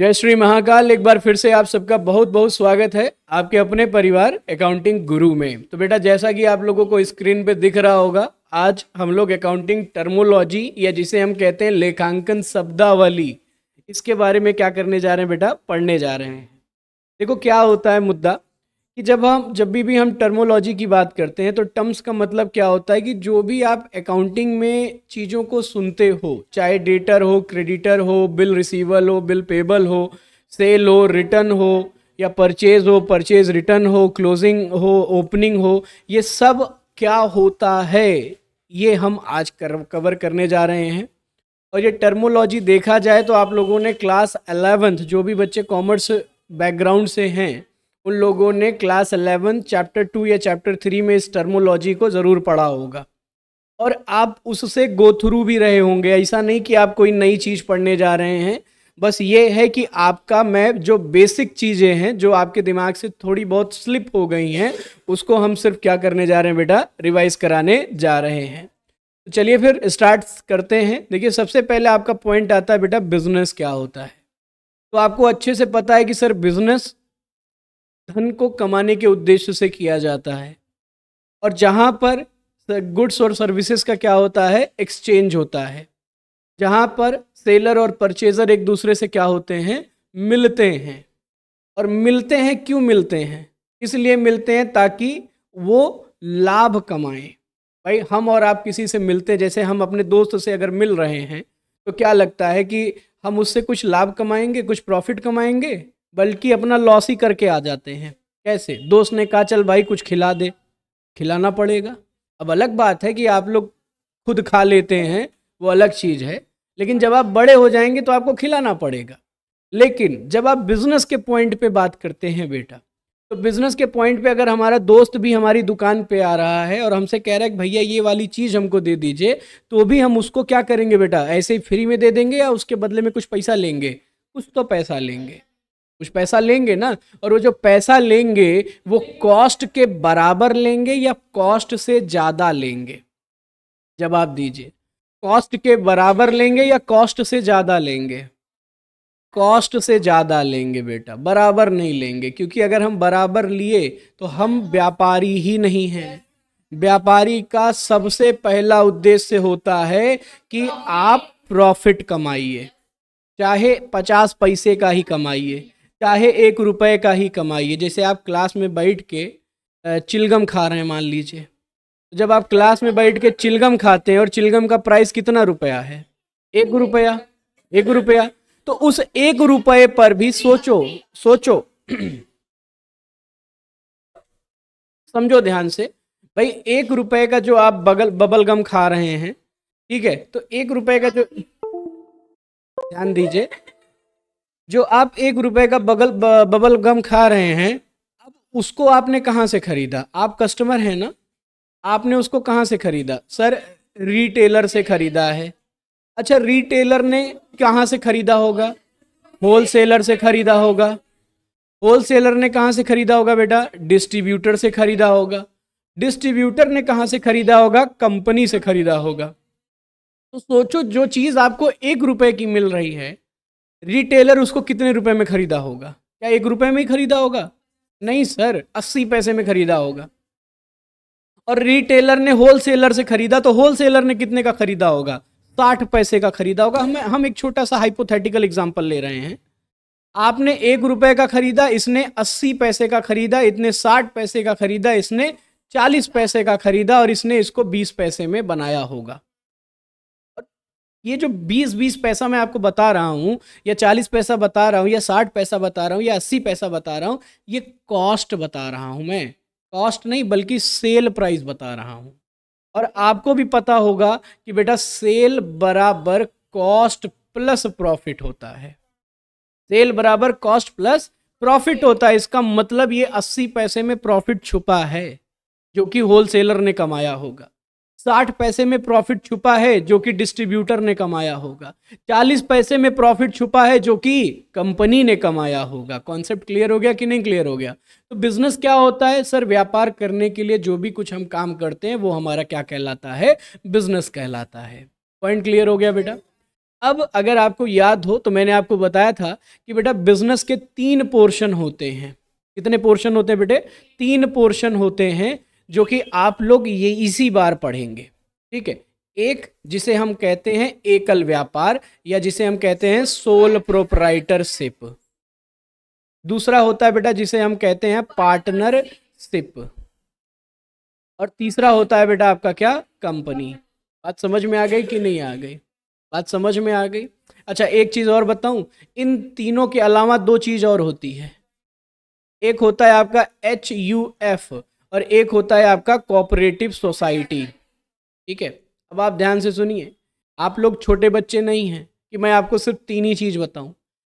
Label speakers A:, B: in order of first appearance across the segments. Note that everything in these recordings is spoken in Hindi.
A: जय श्री महाकाल एक बार फिर से आप सबका बहुत बहुत स्वागत है आपके अपने परिवार अकाउंटिंग गुरु में तो बेटा जैसा कि आप लोगों को स्क्रीन पे दिख रहा होगा आज हम लोग अकाउंटिंग टर्मोलॉजी या जिसे हम कहते हैं लेखांकन शब्दावली इसके बारे में क्या करने जा रहे हैं बेटा पढ़ने जा रहे हैं देखो क्या होता है मुद्दा कि जब हम जब भी भी हम टर्मोलॉजी की बात करते हैं तो टर्म्स का मतलब क्या होता है कि जो भी आप अकाउंटिंग में चीज़ों को सुनते हो चाहे डेटर हो क्रेडिटर हो बिल रिसीवल हो बिल पेबल हो सेल हो रिटर्न हो या परचेज हो परचेज रिटर्न हो क्लोजिंग हो ओपनिंग हो ये सब क्या होता है ये हम आज कर, कवर करने जा रहे हैं और ये टर्मोलॉजी देखा जाए तो आप लोगों ने क्लास अलेवेंथ जो भी बच्चे कॉमर्स बैकग्राउंड से हैं उन लोगों ने क्लास अलेवन चैप्टर टू या चैप्टर थ्री में इस टर्मोलॉजी को ज़रूर पढ़ा होगा और आप उससे गो थ्रू भी रहे होंगे ऐसा नहीं कि आप कोई नई चीज़ पढ़ने जा रहे हैं बस ये है कि आपका मैं जो बेसिक चीज़ें हैं जो आपके दिमाग से थोड़ी बहुत स्लिप हो गई हैं उसको हम सिर्फ क्या करने जा रहे हैं बेटा रिवाइज कराने जा रहे हैं तो चलिए फिर स्टार्ट करते हैं देखिए सबसे पहले आपका पॉइंट आता है बेटा बिजनेस क्या होता है तो आपको अच्छे से पता है कि सर बिजनेस धन को कमाने के उद्देश्य से किया जाता है और जहाँ पर गुड्स और सर्विसेज का क्या होता है एक्सचेंज होता है जहाँ पर सेलर और परचेजर एक दूसरे से क्या होते हैं मिलते हैं और मिलते हैं क्यों मिलते हैं इसलिए मिलते हैं ताकि वो लाभ कमाएं भाई हम और आप किसी से मिलते हैं जैसे हम अपने दोस्त से अगर मिल रहे हैं तो क्या लगता है कि हम उससे कुछ लाभ कमाएंगे कुछ प्रॉफिट कमाएंगे बल्कि अपना लॉस ही करके आ जाते हैं कैसे दोस्त ने कहा चल भाई कुछ खिला दे खिलाना पड़ेगा अब अलग बात है कि आप लोग खुद खा लेते हैं वो अलग चीज़ है लेकिन जब आप बड़े हो जाएंगे तो आपको खिलाना पड़ेगा लेकिन जब आप बिज़नेस के पॉइंट पे बात करते हैं बेटा तो बिज़नेस के पॉइंट पे अगर हमारा दोस्त भी हमारी दुकान पे आ रहा है और हमसे कह रहा है भैया ये वाली चीज़ हमको दे दीजिए तो भी हम उसको क्या करेंगे बेटा ऐसे ही फ्री में दे देंगे या उसके बदले में कुछ पैसा लेंगे कुछ तो पैसा लेंगे कुछ पैसा लेंगे ना और वो जो पैसा लेंगे वो कॉस्ट के बराबर लेंगे या कॉस्ट से ज़्यादा लेंगे जवाब दीजिए कॉस्ट के बराबर लेंगे या कॉस्ट से ज़्यादा लेंगे कॉस्ट से ज़्यादा लेंगे बेटा बराबर नहीं लेंगे क्योंकि अगर हम बराबर लिए तो हम व्यापारी ही नहीं हैं व्यापारी का सबसे पहला उद्देश्य होता है कि आप प्रॉफिट कमाइए चाहे पचास पैसे का ही कमाइए चाहे एक रुपए का ही कमाइए जैसे आप क्लास में बैठ के चिलगम खा रहे हैं मान लीजिए जब आप क्लास में बैठ के चिलगम खाते हैं और चिलगम का प्राइस कितना रुपया है एक रुपया एक रुपया तो उस एक रुपये पर भी सोचो सोचो समझो ध्यान से भाई एक रुपए का जो आप बगल बबल गम खा रहे हैं ठीक है तो एक रुपए का जो ध्यान दीजिए जो आप एक रुपए का बगल बबल गम खा रहे हैं अब उसको आपने कहाँ से खरीदा आप कस्टमर हैं ना आपने उसको कहाँ से खरीदा सर रिटेलर से खरीदा है अच्छा रिटेलर ने कहाँ से खरीदा होगा होलसेलर से खरीदा होगा होलसेलर ने कहाँ से खरीदा होगा बेटा डिस्ट्रीब्यूटर से खरीदा होगा डिस्ट्रीब्यूटर ने कहाँ से खरीदा होगा कंपनी से खरीदा होगा तो सोचो जो चीज़ आपको एक रुपए की मिल रही है रिटेलर उसको कितने रुपए में खरीदा होगा क्या एक रुपए में ही खरीदा होगा नहीं सर अस्सी पैसे में खरीदा होगा और रिटेलर ने होलसेलर से खरीदा तो होलसेलर ने कितने का खरीदा होगा साठ पैसे का खरीदा होगा हमें हम एक छोटा सा हाइपोथेटिकल एग्जाम्पल ले रहे हैं आपने एक रुपए का खरीदा इसने अस्सी पैसे का खरीदा इतने साठ पैसे का खरीदा इसने चालीस पैसे का खरीदा और इसने इसको बीस पैसे में बनाया होगा ये जो 20-20 पैसा मैं आपको बता रहा हूँ या 40 पैसा बता रहा हूँ या 60 पैसा बता रहा हूँ या 80 पैसा बता रहा हूँ ये कॉस्ट बता रहा हूँ मैं कॉस्ट नहीं बल्कि सेल प्राइस बता रहा हूँ और आपको भी पता होगा कि बेटा सेल बराबर कॉस्ट प्लस प्रॉफिट होता है सेल बराबर कॉस्ट प्लस प्रॉफिट होता है इसका मतलब ये अस्सी पैसे में प्रॉफिट छुपा है जो कि होलसेलर ने कमाया होगा साठ पैसे में प्रॉफिट छुपा है जो कि डिस्ट्रीब्यूटर ने कमाया होगा चालीस पैसे में प्रॉफिट छुपा है जो कि कंपनी ने कमाया होगा कॉन्सेप्ट क्लियर हो गया कि नहीं क्लियर हो गया तो बिजनेस क्या होता है सर व्यापार करने के लिए जो भी कुछ हम काम करते हैं वो हमारा क्या कहलाता है बिजनेस कहलाता है पॉइंट क्लियर हो गया बेटा अब अगर आपको याद हो तो मैंने आपको बताया था कि बेटा बिजनेस के तीन पोर्शन होते हैं कितने पोर्शन होते हैं बेटे तीन पोर्शन होते हैं जो कि आप लोग ये इसी बार पढ़ेंगे ठीक है एक जिसे हम कहते हैं एकल व्यापार या जिसे हम कहते हैं सोल प्रोपराइटरशिप दूसरा होता है बेटा जिसे हम कहते हैं पार्टनरशिप और तीसरा होता है बेटा आपका क्या कंपनी बात समझ में आ गई कि नहीं आ गई बात समझ में आ गई अच्छा एक चीज़ और बताऊं इन तीनों के अलावा दो चीज़ और होती है एक होता है आपका एच यू एफ और एक होता है आपका कोऑपरेटिव सोसाइटी ठीक है अब आप ध्यान से सुनिए आप लोग छोटे बच्चे नहीं हैं कि मैं आपको सिर्फ तीन ही चीज़ बताऊं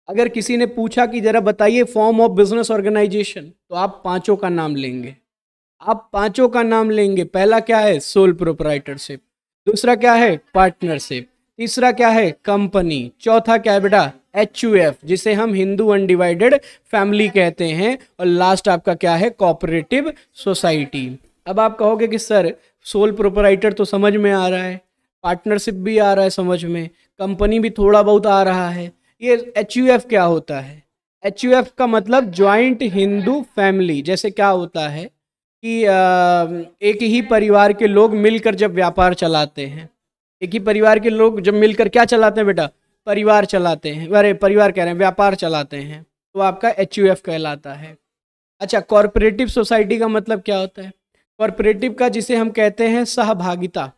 A: अगर किसी ने पूछा कि ज़रा बताइए फॉर्म ऑफ बिजनेस ऑर्गेनाइजेशन तो आप पांचों का नाम लेंगे आप पांचों का नाम लेंगे पहला क्या है सोल प्रोपराइटरशिप दूसरा क्या है पार्टनरशिप तीसरा क्या है कंपनी चौथा क्या है बेटा एच यू एफ जिसे हम हिंदू अनडिवाइडेड फैमिली कहते हैं और लास्ट आपका क्या है कॉपरेटिव सोसाइटी अब आप कहोगे कि सर सोल प्रोपराइटर तो समझ में आ रहा है पार्टनरशिप भी आ रहा है समझ में कंपनी भी थोड़ा बहुत आ रहा है ये एच यू एफ क्या होता है एच यू एफ का मतलब ज्वाइंट हिंदू फैमिली जैसे क्या होता है कि एक ही परिवार के लोग मिलकर जब व्यापार चलाते हैं एक ही परिवार के लोग जब मिलकर क्या चलाते हैं बेटा परिवार चलाते हैं अरे परिवार कह रहे हैं व्यापार चलाते हैं तो आपका एच कहलाता है अच्छा कॉरपोरेटिव सोसाइटी का मतलब क्या होता है कॉरपोरेटिव का जिसे हम कहते हैं सहभागिता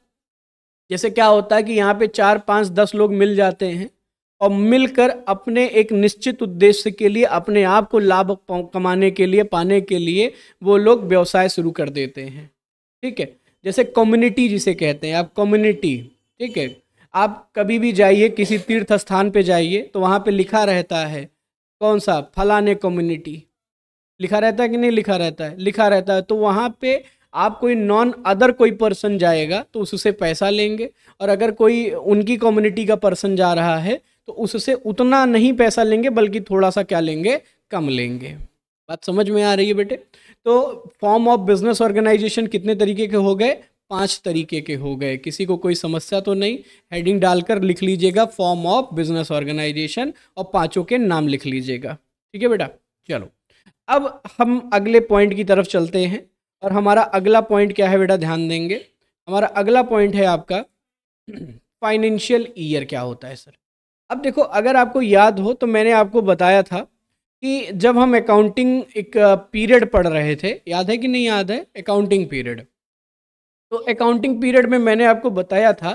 A: जैसे क्या होता है कि यहाँ पे चार पाँच दस लोग मिल जाते हैं और मिलकर अपने एक निश्चित उद्देश्य के लिए अपने आप को लाभ कमाने के लिए पाने के लिए वो लोग व्यवसाय शुरू कर देते हैं ठीक है जैसे कम्युनिटी जिसे कहते हैं आप कम्युनिटी ठीक है आप कभी भी जाइए किसी तीर्थ स्थान पे जाइए तो वहाँ पे लिखा रहता है कौन सा फलाने कम्युनिटी लिखा रहता है कि नहीं लिखा रहता है लिखा रहता है तो वहाँ पे आप कोई नॉन अदर कोई पर्सन जाएगा तो उससे पैसा लेंगे और अगर कोई उनकी कम्युनिटी का पर्सन जा रहा है तो उससे उतना नहीं पैसा लेंगे बल्कि थोड़ा सा क्या लेंगे कम लेंगे बात समझ में आ रही है बेटे तो फॉर्म ऑफ बिजनेस ऑर्गेनाइजेशन कितने तरीके के हो गए पांच तरीके के हो गए किसी को कोई समस्या तो नहीं हेडिंग डालकर लिख लीजिएगा फॉर्म ऑफ बिजनेस ऑर्गेनाइजेशन और पांचों के नाम लिख लीजिएगा ठीक है बेटा चलो अब हम अगले पॉइंट की तरफ चलते हैं और हमारा अगला पॉइंट क्या है बेटा ध्यान देंगे हमारा अगला पॉइंट है आपका फाइनेंशियल ईयर क्या होता है सर अब देखो अगर आपको याद हो तो मैंने आपको बताया था कि जब हम अकाउंटिंग एक पीरियड uh, पढ़ रहे थे याद है कि नहीं याद है अकाउंटिंग पीरियड तो अकाउंटिंग पीरियड में मैंने आपको बताया था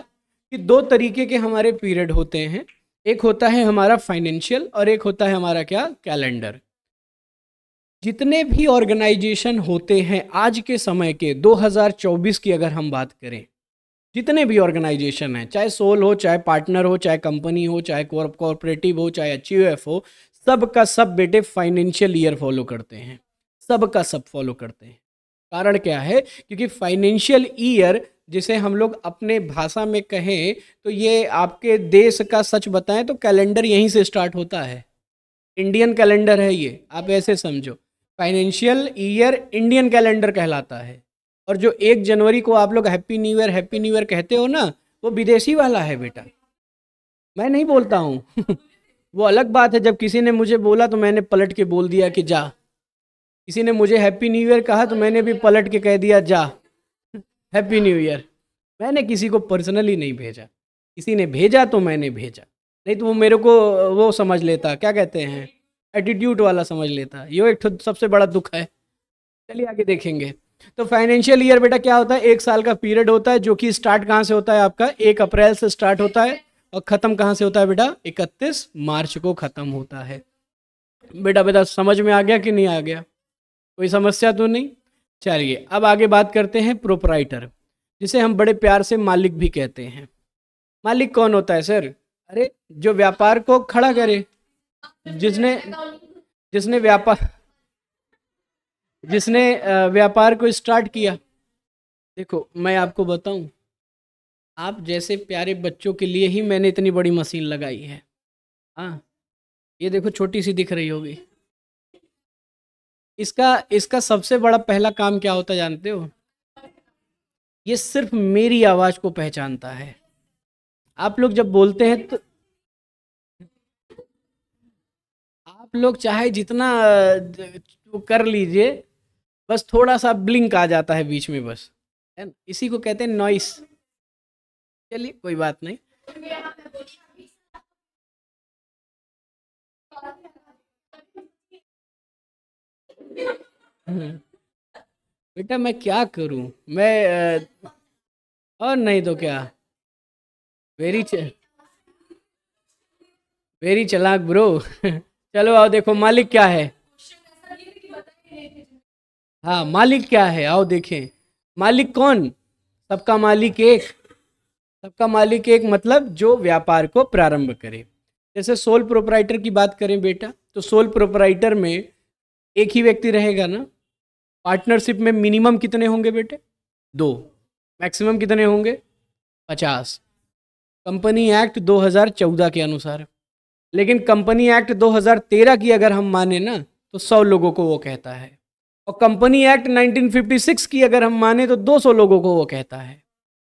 A: कि दो तरीके के हमारे पीरियड होते हैं एक होता है हमारा फाइनेंशियल और एक होता है हमारा क्या कैलेंडर जितने भी ऑर्गेनाइजेशन होते हैं आज के समय के 2024 की अगर हम बात करें जितने भी ऑर्गेनाइजेशन हैं चाहे सोल हो चाहे पार्टनर हो चाहे कंपनी हो चाहे कॉरपोरेटिव हो चाहे एच हो सब का सब बेटे फाइनेंशियल ईयर फॉलो करते हैं सब का सब फॉलो करते हैं कारण क्या है क्योंकि फाइनेंशियल ईयर जिसे हम लोग अपने भाषा में कहें तो ये आपके देश का सच बताएं तो कैलेंडर यहीं से स्टार्ट होता है इंडियन कैलेंडर है ये आप ऐसे समझो फाइनेंशियल ईयर इंडियन कैलेंडर कहलाता है और जो एक जनवरी को आप लोग happy new year happy new year कहते हो ना वो विदेशी वाला है बेटा मैं नहीं बोलता हूँ वो अलग बात है जब किसी ने मुझे बोला तो मैंने पलट के बोल दिया कि जा किसी ने मुझे हैप्पी न्यू ईयर कहा तो मैंने भी पलट के कह दिया जा हैप्पी न्यू ईयर मैंने किसी को पर्सनली नहीं भेजा किसी ने भेजा तो मैंने भेजा नहीं तो वो मेरे को वो समझ लेता क्या कहते हैं एटीट्यूड वाला समझ लेता यो एक सबसे बड़ा दुख है चलिए आगे देखेंगे तो फाइनेंशियल ईयर बेटा क्या होता है एक साल का पीरियड होता है जो कि स्टार्ट कहाँ से होता है आपका एक अप्रैल से स्टार्ट होता है और ख़त्म कहाँ से होता है बेटा इकतीस मार्च को ख़त्म होता है बेटा बेटा समझ में आ गया कि नहीं आ गया कोई समस्या तो नहीं चलिए अब आगे बात करते हैं प्रोपराइटर जिसे हम बड़े प्यार से मालिक भी कहते हैं मालिक कौन होता है सर अरे जो व्यापार को खड़ा करे जिसने जिसने व्यापार जिसने व्यापार को स्टार्ट किया देखो मैं आपको बताऊं आप जैसे प्यारे बच्चों के लिए ही मैंने इतनी बड़ी मशीन लगाई है हाँ ये देखो छोटी सी दिख रही होगी इसका इसका सबसे बड़ा पहला काम क्या होता जानते हो ये सिर्फ मेरी आवाज़ को पहचानता है आप लोग जब बोलते हैं तो आप लोग चाहे जितना कर लीजिए बस
B: थोड़ा सा ब्लिंक आ जाता है बीच में बस है ना इसी को कहते हैं नॉइस चलिए कोई बात नहीं हम्म। बेटा मैं क्या करूं मैं और नहीं तो क्या
A: वेरी वेरी चलाक ब्रो चलो आओ देखो मालिक क्या है हाँ मालिक क्या है आओ देखें मालिक कौन सबका मालिक एक सबका मालिक एक मतलब जो व्यापार को प्रारंभ करे जैसे सोल प्रोपराइटर की बात करें बेटा तो सोल प्रोपराइटर में एक ही व्यक्ति रहेगा ना पार्टनरशिप में मिनिमम कितने होंगे बेटे दो मैक्सिमम कितने होंगे पचास कंपनी एक्ट 2014 के अनुसार लेकिन कंपनी एक्ट 2013 की अगर हम माने ना तो सौ लोगों को वो कहता है और कंपनी एक्ट 1956 की अगर हम माने तो 200 लोगों को वो कहता है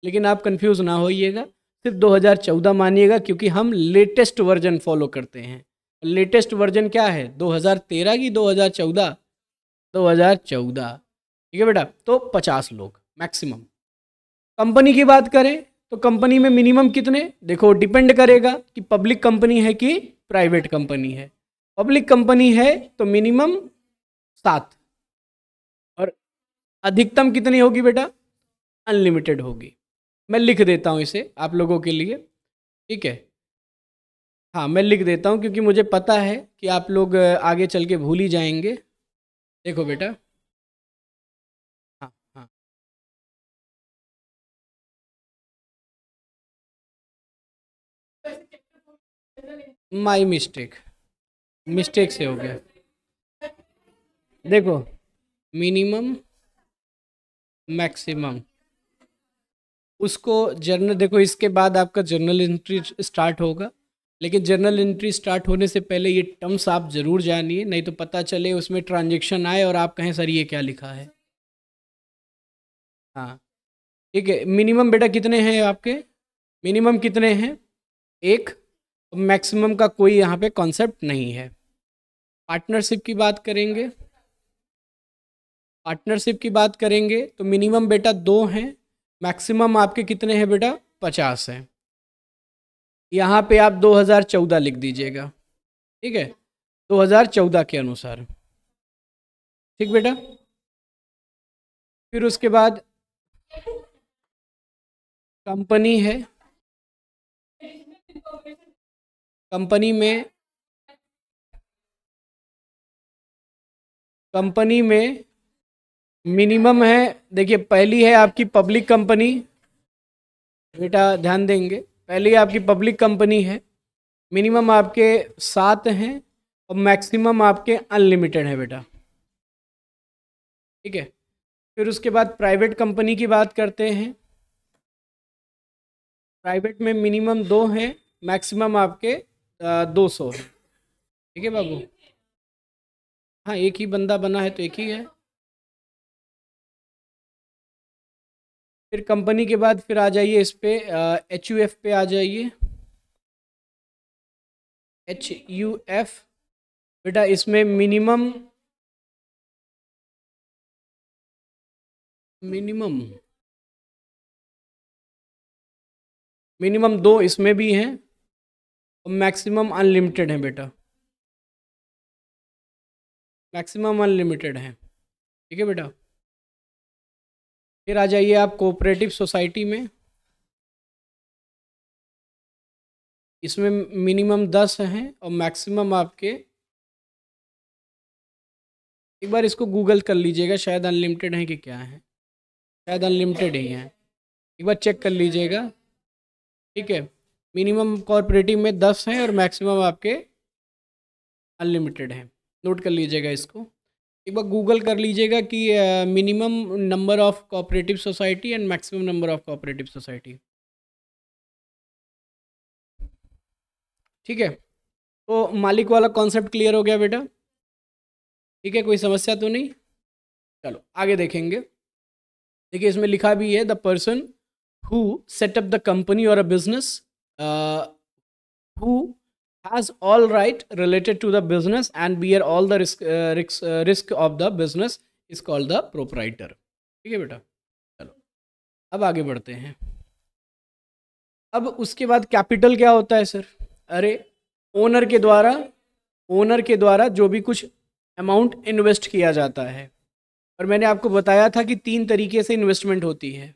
A: लेकिन आप कंफ्यूज ना होइएगा सिर्फ 2014 मानिएगा क्योंकि हम लेटेस्ट वर्जन फॉलो करते हैं लेटेस्ट वर्जन क्या है 2013 की 2014 2014 ठीक है बेटा तो 50 लोग मैक्सिमम कंपनी की बात करें तो कंपनी में मिनिमम कितने देखो डिपेंड करेगा कि पब्लिक कंपनी है कि प्राइवेट कंपनी है पब्लिक कंपनी है तो मिनिमम सात और अधिकतम कितनी होगी बेटा अनलिमिटेड होगी मैं लिख देता हूँ इसे आप लोगों के लिए ठीक है हाँ मैं लिख देता हूँ क्योंकि मुझे पता
B: है कि आप लोग आगे चल के भूल ही जाएंगे देखो बेटा हाँ हाँ माई मिस्टेक मिस्टेक से हो गया देखो मिनिमम
A: मैक्सिमम उसको जर्नल देखो इसके बाद आपका जर्नल एंट्री स्टार्ट होगा लेकिन जर्नल एंट्री स्टार्ट होने से पहले ये टर्म्स आप ज़रूर जानिए नहीं तो पता चले उसमें ट्रांजेक्शन आए और आप कहें सर ये क्या लिखा है हाँ ठीक है मिनिमम बेटा कितने हैं आपके मिनिमम कितने हैं एक मैक्सिमम का कोई यहाँ पे कॉन्सेप्ट नहीं है पार्टनरशिप की बात करेंगे पार्टनरशिप की बात करेंगे तो मिनिमम बेटा दो हैं मैक्सिमम आपके कितने हैं बेटा
B: पचास हैं यहाँ पे आप 2014 लिख दीजिएगा ठीक है 2014 के अनुसार ठीक बेटा फिर उसके बाद कंपनी है कंपनी में कंपनी में मिनिमम है देखिए पहली है आपकी पब्लिक कंपनी बेटा
A: ध्यान देंगे पहले आपकी पब्लिक कंपनी है मिनिमम आपके सात हैं
B: और मैक्सिमम आपके अनलिमिटेड है बेटा ठीक है फिर उसके बाद प्राइवेट कंपनी की बात करते हैं
A: प्राइवेट में मिनिमम दो हैं मैक्सिमम आपके दो सौ है
B: ठीक है बाबू हाँ एक ही बंदा बना है तो एक ही है फिर कंपनी के बाद फिर आ जाइए इस पे एच यू एफ पे आ जाइए एच यू एफ बेटा इसमें मिनिमम मिनिमम मिनिमम दो इसमें भी हैं और मैक्सिमम अनलिमिटेड है बेटा मैक्सिमम अनलिमिटेड है ठीक है बेटा फिर आ जाइए आप कोऑपरेटिव सोसाइटी में इसमें मिनिमम दस हैं और मैक्सिमम आपके एक बार इसको गूगल कर लीजिएगा शायद अनलिमिटेड हैं कि क्या है शायद अनलिमिटेड ही हैं एक बार चेक कर लीजिएगा
A: ठीक है मिनिमम कॉरपोरेटिव में दस हैं और मैक्सिमम आपके अनलिमिटेड हैं नोट कर लीजिएगा इसको एक बार गूगल कर लीजिएगा कि minimum number of cooperative society and maximum number of cooperative society
B: ठीक है तो मालिक वाला कॉन्सेप्ट क्लियर हो गया बेटा ठीक है कोई समस्या तो नहीं चलो आगे
A: देखेंगे देखिए इसमें लिखा भी है the person who set up the company और a business who has all right related to the business and bear all the risk uh, risk, uh, risk of the business is called the proprietor ठीक है बेटा
B: चलो अब आगे बढ़ते हैं अब उसके बाद कैपिटल क्या होता है सर अरे ओनर के द्वारा
A: ओनर के द्वारा जो भी कुछ अमाउंट इन्वेस्ट किया जाता है और मैंने आपको बताया था कि तीन तरीके से इन्वेस्टमेंट होती है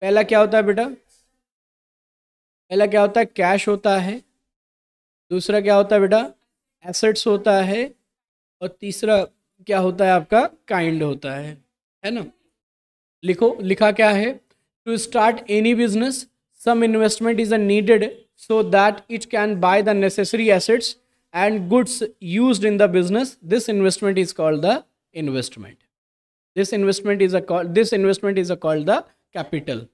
A: पहला क्या होता है बेटा पहला क्या होता है कैश होता है दूसरा क्या होता है बेटा एसेट्स होता है और तीसरा क्या होता है आपका काइंड होता है है ना लिखो लिखा क्या है to start any business some investment is a needed so that it can buy the necessary assets and goods use in the business this investment is called the investment this
B: investment is a this investment is called the capital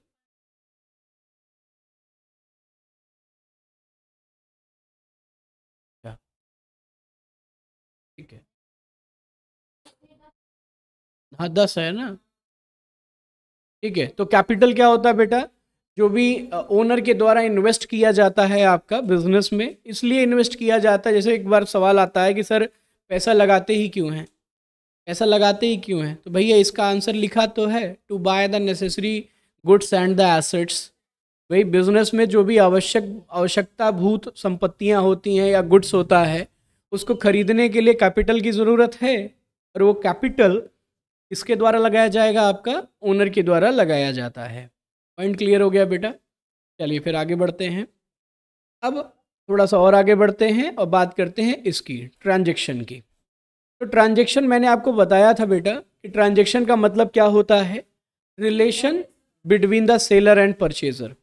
B: हाँ दस है ना ठीक है तो कैपिटल क्या होता है बेटा जो भी ओनर
A: के द्वारा इन्वेस्ट किया जाता है आपका बिजनेस में इसलिए इन्वेस्ट किया जाता है जैसे एक बार सवाल आता है कि सर पैसा लगाते ही क्यों हैं पैसा लगाते ही क्यों हैं तो भैया इसका आंसर लिखा तो है to buy the necessary goods and the assets भाई बिजनेस में जो भी आवश्यक आवश्यकता भूत संपत्तियाँ होती हैं या गुड्स होता है उसको खरीदने के लिए कैपिटल की ज़रूरत है और वो कैपिटल किसके द्वारा लगाया जाएगा आपका ओनर के द्वारा लगाया जाता है पॉइंट क्लियर हो गया बेटा चलिए फिर आगे बढ़ते हैं अब थोड़ा सा और आगे बढ़ते हैं और बात करते हैं इसकी ट्रांजेक्शन की तो ट्रांजेक्शन मैंने आपको बताया था बेटा कि ट्रांजेक्शन का मतलब क्या होता है relation between the seller and purchaser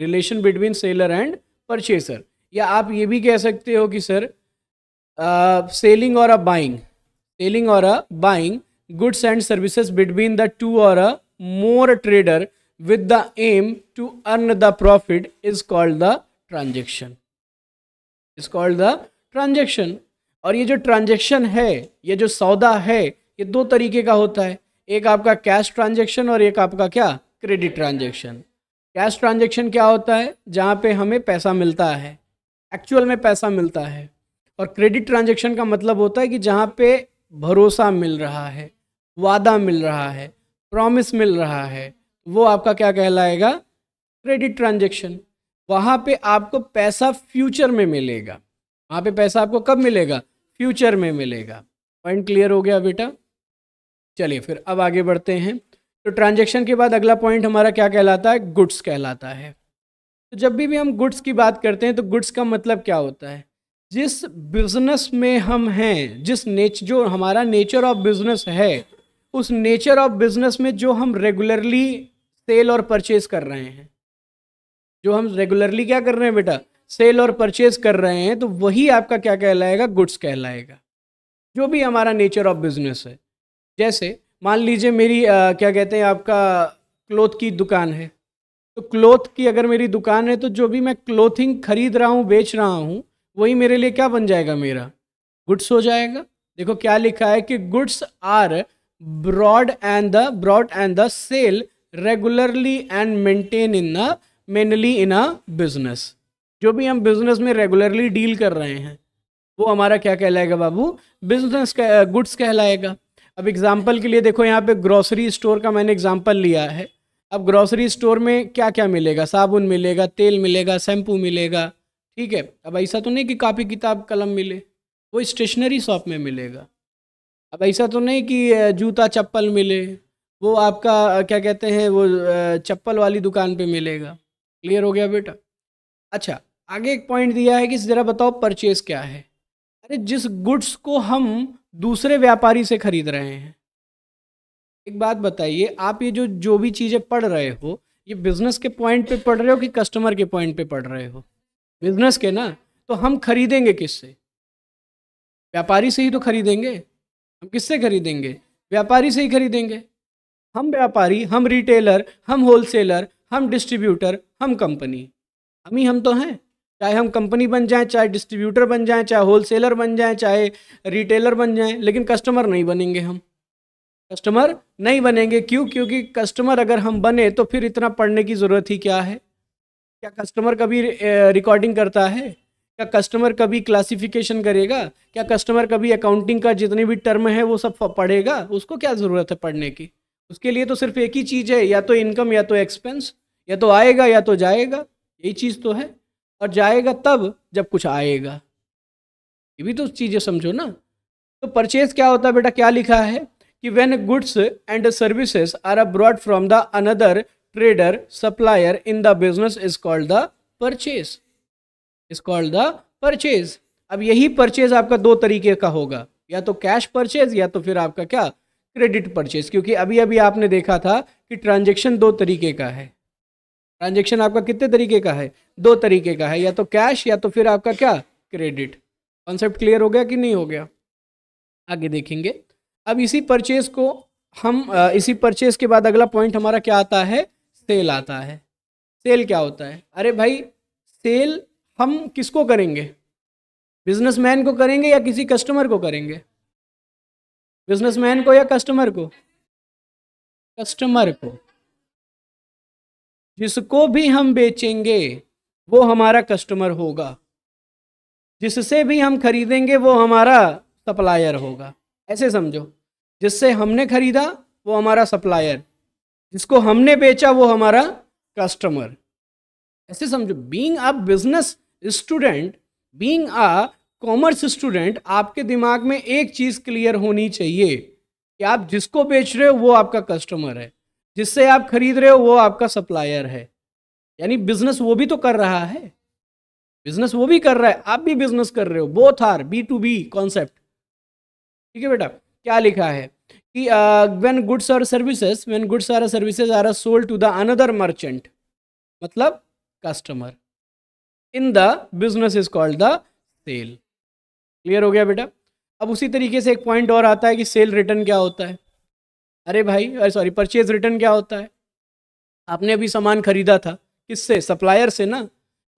A: relation between seller and purchaser या आप ये भी कह सकते हो कि सर सेलिंग और अ बाइंग सेलिंग और uh buying goods and services between the two or a more trader with the aim to earn the profit is called the transaction is called the transaction और ये जो ट्रांजेक्शन है ये जो सौदा है ये दो तरीके का होता है एक आपका कैश ट्रांजेक्शन और एक आपका क्या क्रेडिट ट्रांजेक्शन कैश ट्रांजेक्शन क्या होता है जहाँ पे हमें पैसा मिलता है एक्चुअल में पैसा मिलता है और क्रेडिट ट्रांजेक्शन का मतलब होता है कि जहाँ पे भरोसा मिल रहा है वादा मिल रहा है प्रॉमिस मिल रहा है वो आपका क्या कहलाएगा क्रेडिट ट्रांजेक्शन वहाँ पे आपको पैसा फ्यूचर में मिलेगा वहाँ पे पैसा आपको कब मिलेगा फ्यूचर में मिलेगा पॉइंट क्लियर हो गया बेटा चलिए फिर अब आगे बढ़ते हैं तो ट्रांजेक्शन के बाद अगला पॉइंट हमारा क्या कहलाता है गुड्स कहलाता है तो जब भी भी हम गुड्स की बात करते हैं तो गुड्स का मतलब क्या होता है जिस बिजनेस में हम हैं जिस नेच जो हमारा नेचर ऑफ बिजनेस है उस नेचर ऑफ बिजनेस में जो हम रेगुलरली सेल और परचेज कर रहे हैं जो हम रेगुलरली क्या कर रहे हैं बेटा सेल और परचेज कर रहे हैं तो वही आपका क्या कहलाएगा गुड्स कहलाएगा जो भी हमारा नेचर ऑफ बिजनेस है जैसे मान लीजिए मेरी आ, क्या कहते हैं आपका क्लोथ की दुकान है तो क्लोथ की अगर मेरी दुकान है तो जो भी मैं क्लोथिंग खरीद रहा हूँ बेच रहा हूँ वही मेरे लिए क्या बन जाएगा मेरा गुड्स हो जाएगा देखो क्या लिखा है कि goods are broad and the broad and the sale regularly and maintain in the mainly in a business जो भी हम बिजनेस में रेगुलरली डील कर रहे हैं वो हमारा क्या कहलाएगा बाबू बिजनेस गुड्स कहलाएगा अब एग्जाम्पल के लिए देखो यहाँ पे ग्रॉसरी स्टोर का मैंने एग्जाम्पल लिया है अब ग्रॉसरी स्टोर में क्या क्या मिलेगा साबुन मिलेगा तेल मिलेगा शैम्पू मिलेगा ठीक है अब ऐसा तो नहीं कि कापी किताब कलम मिले वो स्टेशनरी शॉप में मिलेगा अब ऐसा तो नहीं कि जूता चप्पल मिले वो आपका क्या कहते हैं वो चप्पल वाली दुकान पे मिलेगा क्लियर हो गया बेटा अच्छा आगे एक पॉइंट दिया है कि ज़रा बताओ परचेज क्या है अरे जिस गुड्स को हम दूसरे व्यापारी से खरीद रहे हैं एक बात बताइए आप ये जो जो भी चीज़ें पढ़ रहे हो ये बिजनेस के पॉइंट पे पढ़ रहे हो कि कस्टमर के पॉइंट पे पढ़ रहे हो बिजनेस के ना तो हम खरीदेंगे किससे व्यापारी से ही तो खरीदेंगे हम किससे खरीदेंगे व्यापारी से ही खरीदेंगे हम व्यापारी हम रिटेलर हम होलसेलर हम डिस्ट्रीब्यूटर हम कंपनी हम ही हम तो हैं चाहे हम कंपनी बन जाएं चाहे डिस्ट्रीब्यूटर बन जाएं चाहे होलसेलर बन जाएं चाहे रिटेलर बन जाएं लेकिन कस्टमर नहीं बनेंगे हम कस्टमर नहीं बनेंगे क्यों क्योंकि कस्टमर अगर हम बने तो फिर इतना पढ़ने की ज़रूरत ही क्या है क्या कस्टमर कभी रिकॉर्डिंग करता है क्या कस्टमर कभी क्लासिफिकेशन करेगा क्या कस्टमर कभी अकाउंटिंग का जितने भी टर्म है वो सब पढ़ेगा उसको क्या ज़रूरत है पढ़ने की उसके लिए तो सिर्फ एक ही चीज़ है या तो इनकम या तो एक्सपेंस या तो आएगा या तो जाएगा यही चीज़ तो है और जाएगा तब जब कुछ आएगा ये भी तो चीज़ें समझो ना तो परचेज क्या होता है बेटा क्या लिखा है कि when goods and services are abroad from the another trader supplier in the business is called the purchase is called the purchase अब यही परचेज आपका दो तरीके का होगा या तो कैश परचेज या तो फिर आपका क्या क्रेडिट परचेज क्योंकि अभी अभी आपने देखा था कि ट्रांजेक्शन दो तरीके का है ट्रांजेक्शन आपका कितने तरीके का है दो तरीके का है या तो कैश या तो फिर आपका क्या क्रेडिट कॉन्सेप्ट क्लियर हो गया कि नहीं हो गया आगे देखेंगे अब इसी परचेज को हम इसी परचेज के बाद अगला पॉइंट हमारा क्या आता है सेल आता है सेल क्या होता है अरे भाई सेल हम किसको करेंगे बिजनेसमैन को करेंगे या
B: किसी कस्टमर को करेंगे बिजनेसमैन को या कस्टमर को कस्टमर को जिसको भी हम बेचेंगे वो हमारा कस्टमर होगा जिससे भी हम खरीदेंगे वो
A: हमारा सप्लायर होगा ऐसे समझो जिससे हमने खरीदा वो हमारा सप्लायर जिसको हमने बेचा वो हमारा कस्टमर ऐसे समझो being a business student being a commerce student आपके दिमाग में एक चीज़ क्लियर होनी चाहिए कि आप जिसको बेच रहे हो वो आपका कस्टमर है जिससे आप खरीद रहे हो वो आपका सप्लायर है यानी बिजनेस वो भी तो कर रहा है बिजनेस वो भी कर रहा है आप भी बिजनेस कर रहे हो both are B to B concept ठीक है बेटा क्या लिखा है कि वेन गुड्स और सर्विसेज वेन गुड्स और services are sold to the another merchant मतलब customer in the business is called the sale clear हो गया बेटा अब उसी तरीके से एक पॉइंट और आता है कि सेल रिटर्न क्या होता है अरे भाई अरे सॉरी परचेज रिटर्न क्या होता है आपने अभी सामान खरीदा था किससे सप्लायर से ना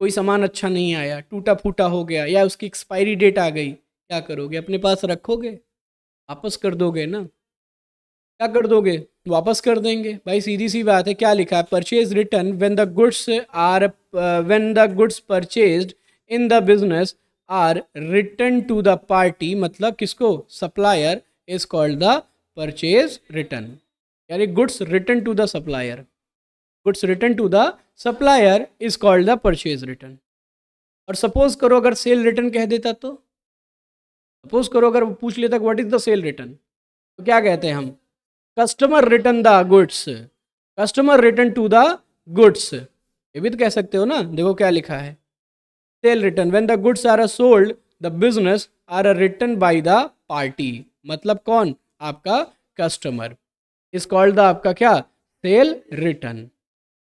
A: कोई सामान अच्छा नहीं आया टूटा फूटा हो गया या उसकी एक्सपायरी डेट आ गई क्या करोगे अपने पास रखोगे वापस कर दोगे ना क्या कर दोगे वापस कर देंगे भाई सीधी सी बात है क्या लिखा है purchase return when the goods are when the goods purchase in the business are return to the party मतलब किसको supplier is called the purchase return यानी goods return to the supplier goods return to the supplier is called the purchase return और सपोज करो अगर सेल रिटर्न कह देता तो सपोज करो अगर पूछ लेता what is the sale return तो क्या कहते हैं हम customer return the goods customer return to the goods ये भी तो कह सकते हो ना देखो क्या लिखा है sale return when the goods are a sold the business are a return by the party मतलब कौन आपका कस्टमर इस कॉल्ड द आपका क्या सेल रिटर्न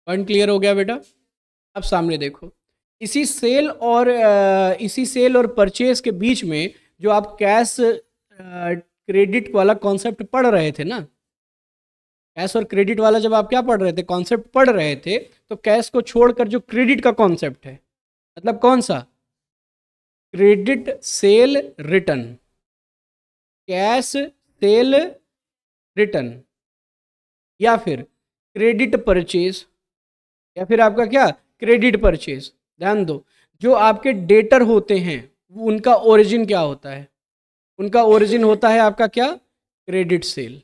A: पॉइंट क्लियर हो गया बेटा अब सामने देखो इसी सेल और इसी सेल और परचेज के बीच में जो आप कैश क्रेडिट वाला कॉन्सेप्ट पढ़ रहे थे ना कैश और क्रेडिट वाला जब आप क्या पढ़ रहे थे कॉन्सेप्ट पढ़ रहे थे तो कैश को छोड़कर जो क्रेडिट का
B: कॉन्सेप्ट है मतलब कौन सा credit sale return cash sale return या फिर क्रेडिट परचेज या फिर आपका क्या क्रेडिट
A: परचेज ध्यान दो जो आपके डेटर होते हैं उनका ओरिजिन क्या होता है उनका ओरिजिन होता है आपका क्या क्रेडिट सेल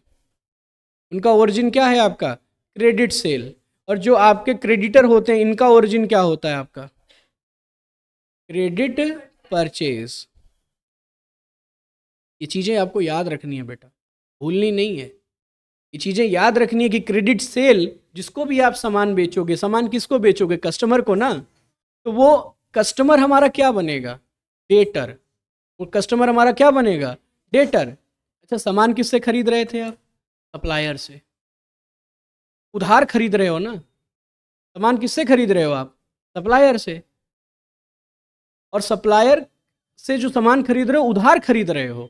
A: इनका ओरिजिन क्या है आपका क्रेडिट सेल और जो आपके क्रेडिटर होते हैं इनका ओरिजिन क्या होता
B: है आपका क्रेडिट परचेज ये चीज़ें आपको याद रखनी है बेटा भूलनी नहीं है ये चीज़ें
A: याद रखनी है कि क्रेडिट सेल जिसको भी आप सामान बेचोगे सामान किसको बेचोगे कस्टमर को ना तो वो कस्टमर हमारा क्या बनेगा डेटर वो कस्टमर हमारा क्या बनेगा डेटर अच्छा सामान किससे खरीद रहे थे आप सप्लायर से
B: उधार खरीद रहे हो ना सामान किससे खरीद रहे हो आप सप्लायर से और सप्लायर से जो सामान खरीद रहे हो उधार
A: खरीद रहे हो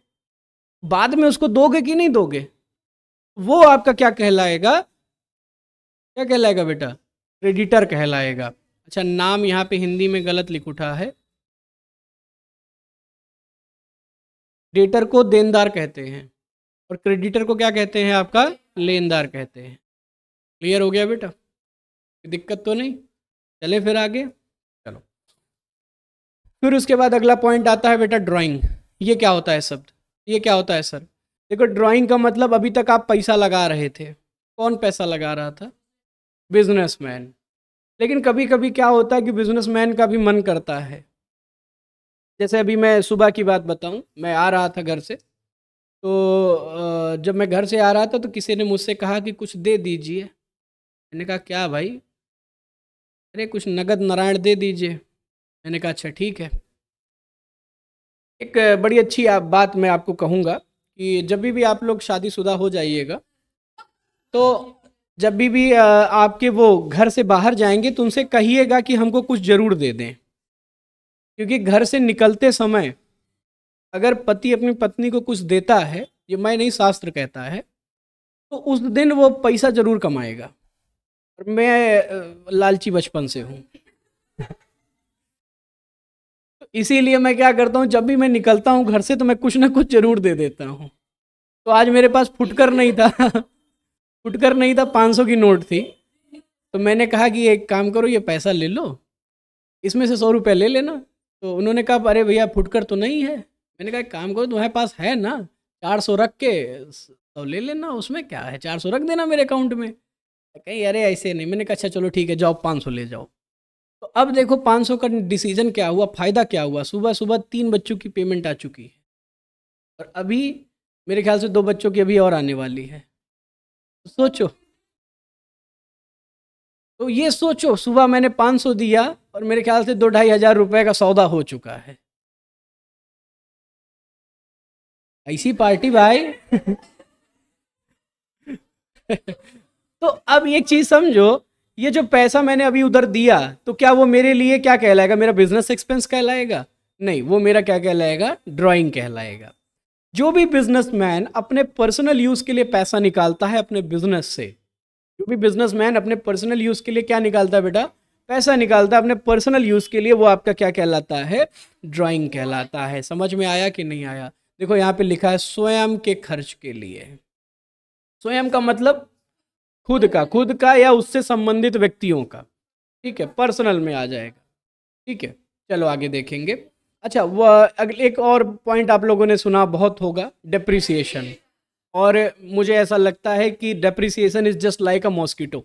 A: बाद में उसको दोगे कि नहीं दोगे वो आपका क्या
B: कहलाएगा क्या कहलाएगा बेटा क्रेडिटर कहलाएगा अच्छा नाम यहाँ पे हिंदी में गलत लिख उठा है डेटर को देनदार कहते हैं और क्रेडिटर को क्या कहते हैं आपका लेनदार कहते हैं क्लियर हो गया बेटा दिक्कत तो नहीं चले फिर आगे चलो फिर उसके बाद अगला पॉइंट आता है बेटा ड्राइंग ये क्या
A: होता है शब्द ये क्या होता है सर देखो ड्राइंग का मतलब अभी तक आप पैसा लगा रहे थे कौन पैसा लगा रहा था बिजनेसमैन लेकिन कभी कभी क्या होता है कि बिजनेसमैन का भी मन करता है जैसे अभी मैं सुबह की बात बताऊं मैं आ रहा था घर से तो जब मैं घर से आ रहा था तो किसी ने मुझसे कहा कि
B: कुछ दे दीजिए मैंने कहा क्या भाई अरे कुछ नगद नारायण दे दीजिए मैंने कहा अच्छा ठीक है एक बड़ी अच्छी
A: आप बात मैं आपको कहूँगा कि जब भी भी आप लोग शादीशुदा हो जाइएगा तो जब भी भी आपके वो घर से बाहर जाएंगे तो उनसे कहिएगा कि हमको कुछ ज़रूर दे दें क्योंकि घर से निकलते समय अगर पति अपनी पत्नी को कुछ देता है ये मैं नहीं शास्त्र कहता है तो उस दिन वो पैसा जरूर कमाएगा और मैं लालची बचपन से हूँ तो इसीलिए मैं क्या करता हूँ जब भी मैं निकलता हूँ घर से तो मैं कुछ ना कुछ जरूर दे देता हूँ तो आज मेरे पास फुटकर नहीं था फुटकर नहीं था 500 की नोट थी तो मैंने कहा कि एक काम करो ये पैसा ले लो इसमें से सौ रुपये ले लेना तो उन्होंने कहा अरे भैया फुटकर तो नहीं है मैंने कहा एक काम करो तुम्हारे पास है ना चार सौ रख के तो ले लेना उसमें क्या है चार सौ रख देना मेरे अकाउंट में कहीं अरे ऐसे नहीं मैंने कहा अच्छा चलो ठीक है जाओ पाँच सौ ले जाओ तो अब देखो पाँच सौ का डिसीजन क्या हुआ फ़ायदा क्या हुआ सुबह सुबह तीन बच्चों की पेमेंट आ चुकी है
B: और अभी मेरे ख्याल से दो बच्चों की अभी और आने वाली है तो सोचो तो ये सोचो सुबह मैंने पाँच सौ दिया और मेरे ख्याल से दो ढाई हज़ार रुपये का सौदा हो चुका है ऐसी पार्टी भाई
A: तो अब एक चीज समझो ये जो पैसा मैंने अभी उधर दिया तो क्या वो मेरे लिए क्या कहलाएगा मेरा बिजनेस एक्सपेंस कहलाएगा नहीं वो मेरा क्या कहलाएगा ड्राइंग कहलाएगा जो भी बिजनेसमैन अपने पर्सनल यूज के लिए पैसा निकालता है अपने बिजनेस से जो भी बिजनेसमैन अपने पर्सनल यूज के लिए क्या निकालता है बेटा पैसा निकालता है अपने पर्सनल यूज के लिए वो आपका क्या कहलाता है ड्राइंग कहलाता है समझ में आया कि नहीं आया देखो यहाँ पे लिखा है स्वयं के खर्च के लिए स्वयं का मतलब खुद का खुद का या उससे संबंधित व्यक्तियों का ठीक है पर्सनल में आ जाएगा ठीक है चलो आगे देखेंगे अच्छा वह अगले एक और पॉइंट आप लोगों ने सुना बहुत होगा डेप्रिसिएशन और मुझे ऐसा लगता है कि depreciation is just like a mosquito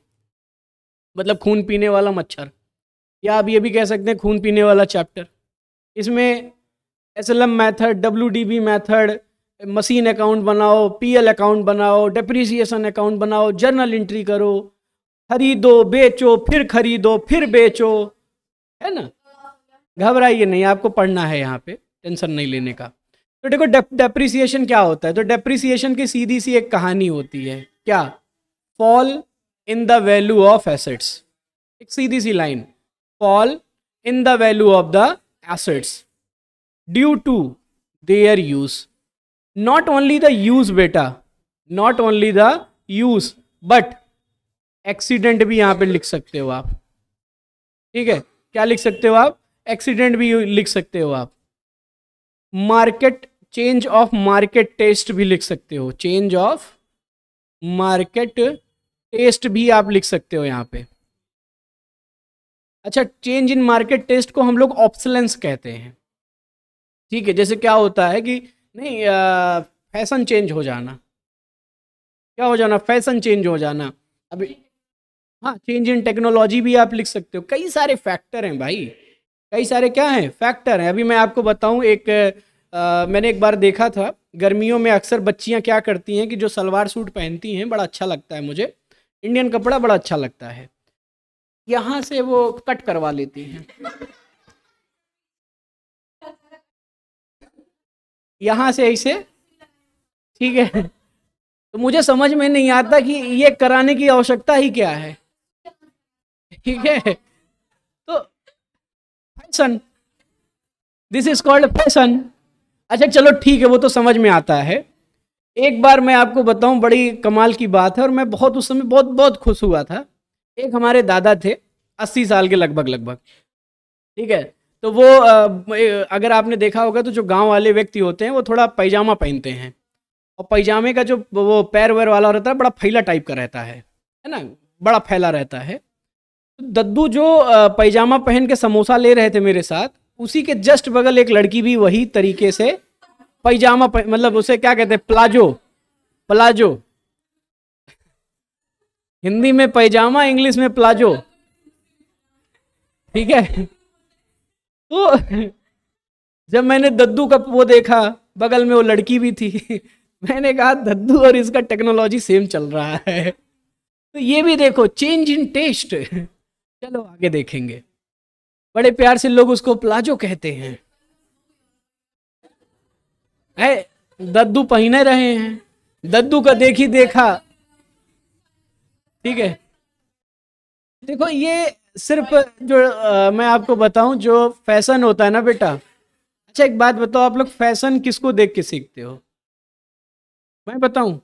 A: मतलब खून पीने वाला मच्छर या आप ये भी कह सकते हैं खून पीने वाला चैप्टर इसमें S L M method W D B method machine account बनाओ पी एल अकाउंट बनाओ डिप्रिसिएशन अकाउंट बनाओ जर्नल इंट्री करो खरीदो बेचो फिर खरीदो फिर बेचो है ना घबराइए नहीं आपको पढ़ना है यहाँ पे टेंशन नहीं लेने का तो देखो डेप्रिसिएशन क्या होता है तो डेप्रिसिएशन की सीधी सी एक कहानी होती है क्या fall in the value of assets एक सीधी सी line fall in the value of the assets due to their use not only the use बेटा not only the use but accident भी यहां पे लिख सकते हो आप ठीक है क्या लिख सकते हो आप एक्सीडेंट भी लिख सकते हो आप market change of market taste भी लिख सकते हो चेंज ऑफ मार्केट टेस्ट भी आप लिख सकते हो यहां पे अच्छा चेंज इन मार्केट टेस्ट को हम लोग ऑप्सलेंस कहते हैं ठीक है जैसे क्या होता है कि नहीं फैशन चेंज हो जाना क्या हो जाना फैशन चेंज हो जाना अभी हाँ चेंज इन टेक्नोलॉजी भी आप लिख सकते हो कई सारे फैक्टर हैं भाई कई सारे क्या हैं फैक्टर हैं अभी मैं आपको बताऊं एक आ, मैंने एक बार देखा था गर्मियों में अक्सर बच्चियां क्या करती हैं कि जो सलवार सूट पहनती हैं बड़ा अच्छा लगता है मुझे
B: इंडियन कपड़ा बड़ा अच्छा लगता है यहाँ से वो कट करवा लेती हैं यहाँ से ऐसे ठीक है तो मुझे समझ में नहीं आता कि ये
A: कराने की आवश्यकता ही क्या है ठीक है तो fashion this is called fashion अच्छा चलो ठीक है वो तो समझ में आता है एक बार मैं आपको बताऊं बड़ी कमाल की बात है और मैं बहुत उस समय बहुत बहुत खुश हुआ था एक हमारे दादा थे अस्सी साल के लगभग लगभग ठीक है तो वो अगर आपने देखा होगा तो जो गांव वाले व्यक्ति होते हैं वो थोड़ा पैजामा पहनते हैं और पैजामे का जो वो पैर वैर वाला रहता है बड़ा फैला टाइप का रहता है है ना बड़ा फैला रहता है दद्दू जो पैजामा पहन के समोसा ले रहे थे मेरे साथ उसी के जस्ट बगल एक लड़की भी वही तरीके से पैजामा पह... मतलब उसे क्या कहते हैं प्लाजो प्लाजो हिंदी में पैजामा इंग्लिश में प्लाजो ठीक है तो जब मैंने दद्दू का वो देखा बगल में वो लड़की भी थी मैंने कहा दद्दू और इसका टेक्नोलॉजी सेम चल रहा है तो ये भी देखो चेंज इन टेस्ट चलो आगे देखेंगे बड़े प्यार से लोग उसको प्लाजो कहते हैं है दद्दू पहने रहे हैं दद्दू का देखी देखा ठीक है देखो ये सिर्फ जो आ, मैं आपको बताऊं जो फैशन होता है ना बेटा अच्छा एक बात बताओ आप लोग फैशन किसको देख के सीखते हो मैं बताऊं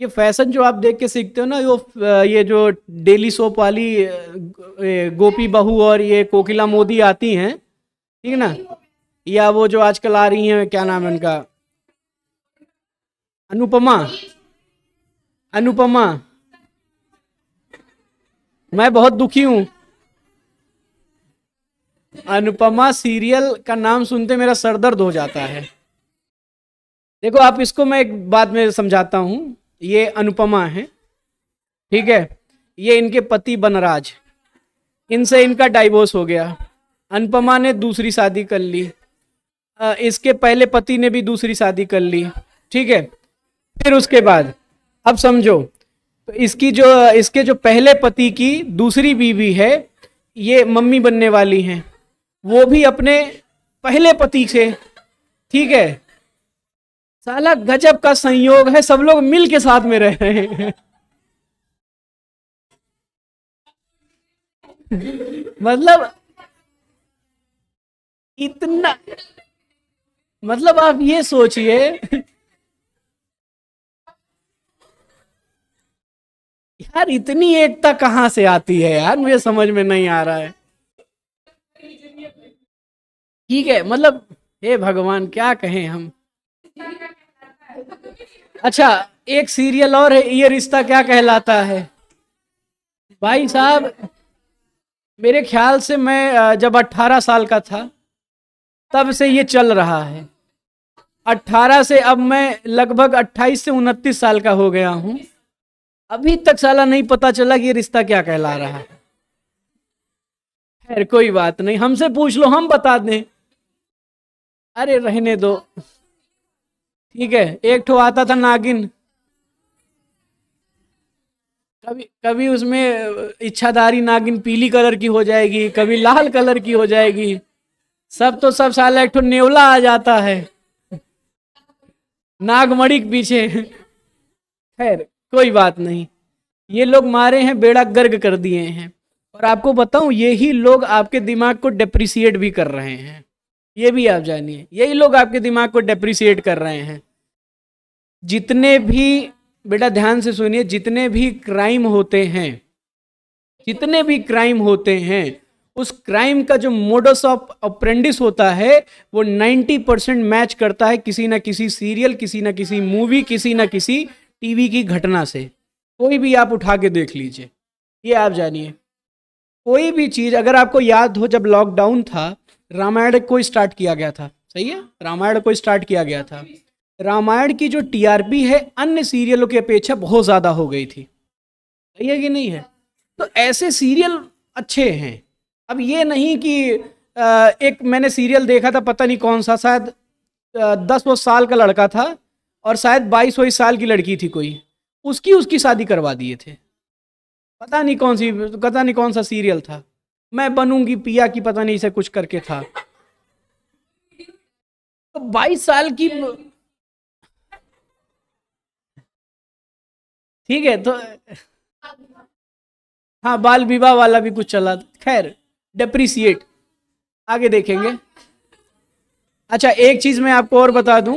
A: ये फैशन जो आप देख के सीखते हो ना वो ये जो डेली सोप वाली गोपी बहू और ये कोकिला मोदी आती हैं ठीक है ना या वो जो आजकल आ रही हैं क्या नाम है उनका अनुपमा अनुपमा मैं बहुत दुखी हूँ अनुपमा सीरियल का नाम सुनते मेरा सर दर्द हो जाता है देखो आप इसको मैं एक बात में समझाता हूँ ये अनुपमा है ठीक है ये इनके पति बनराज इनसे इनका डाइवोर्स हो गया अनुपमा ने दूसरी शादी कर ली इसके पहले पति ने भी दूसरी शादी कर ली ठीक है फिर उसके बाद अब समझो तो इसकी जो इसके जो पहले पति की दूसरी बीवी है ये मम्मी बनने वाली हैं वो भी अपने पहले पति से ठीक है
B: साला गजब का संयोग है सब लोग मिल के साथ में रह रहे हैं मतलब इतना मतलब आप ये सोचिए
A: यार इतनी एकता कहाँ से आती है यार मुझे समझ में नहीं आ रहा है ठीक है मतलब हे भगवान क्या कहें हम अच्छा एक सीरियल और है ये रिश्ता क्या कहलाता है भाई साहब मेरे ख्याल से मैं जब 18 साल का था तब से ये चल रहा है 18 से अब मैं लगभग 28 से उनतीस साल का हो गया हूँ अभी तक साला नहीं पता चला कि ये रिश्ता क्या कहला रहा है खैर कोई बात नहीं हमसे पूछ लो हम बता दें अरे रहने दो ठीक है एक ठो आता था नागिन कभी कभी उसमें इच्छाधारी नागिन पीली कलर की हो जाएगी कभी लाल कलर की हो जाएगी सब तो सब साल एक ठो नेवला आ जाता है नागमणिक के पीछे खैर कोई बात नहीं ये लोग मारे हैं बेड़ा गर्ग कर दिए हैं और आपको बताऊं यही लोग आपके दिमाग को डिप्रिसिएट भी कर रहे हैं ये भी आप जानिए यही लोग आपके दिमाग को डेप्रिसिएट कर रहे हैं जितने भी बेटा ध्यान से सुनिए जितने भी क्राइम होते हैं जितने भी क्राइम होते हैं उस क्राइम का जो मोडस ऑफ अप्रेंडिस होता है वो 90 परसेंट मैच करता है किसी ना किसी सीरियल किसी ना किसी मूवी किसी ना किसी टीवी की घटना से कोई भी आप उठा के देख लीजिए ये आप जानिए कोई भी चीज़ अगर आपको याद हो जब लॉकडाउन था रामायण को स्टार्ट किया गया था सही है रामायण को स्टार्ट किया गया था रामायण की जो टीआरपी है अन्य सीरियलों की अपेक्षा बहुत ज़्यादा हो गई थी सही है कि नहीं है तो ऐसे सीरियल अच्छे हैं अब ये नहीं कि एक मैंने सीरियल देखा था पता नहीं कौन सा शायद दस वो साल का लड़का था और शायद बाईस वही साल की लड़की थी कोई उसकी उसकी शादी करवा दिए थे पता नहीं कौन सी पता नहीं कौन सा सीरियल था मैं बनूंगी पिया की पता
B: नहीं इसे कुछ करके था तो 22 साल की ठीक है तो हाँ बाल विवाह वाला भी कुछ चला खैर डेप्रिसिएट आगे देखेंगे अच्छा एक चीज मैं आपको और बता दूं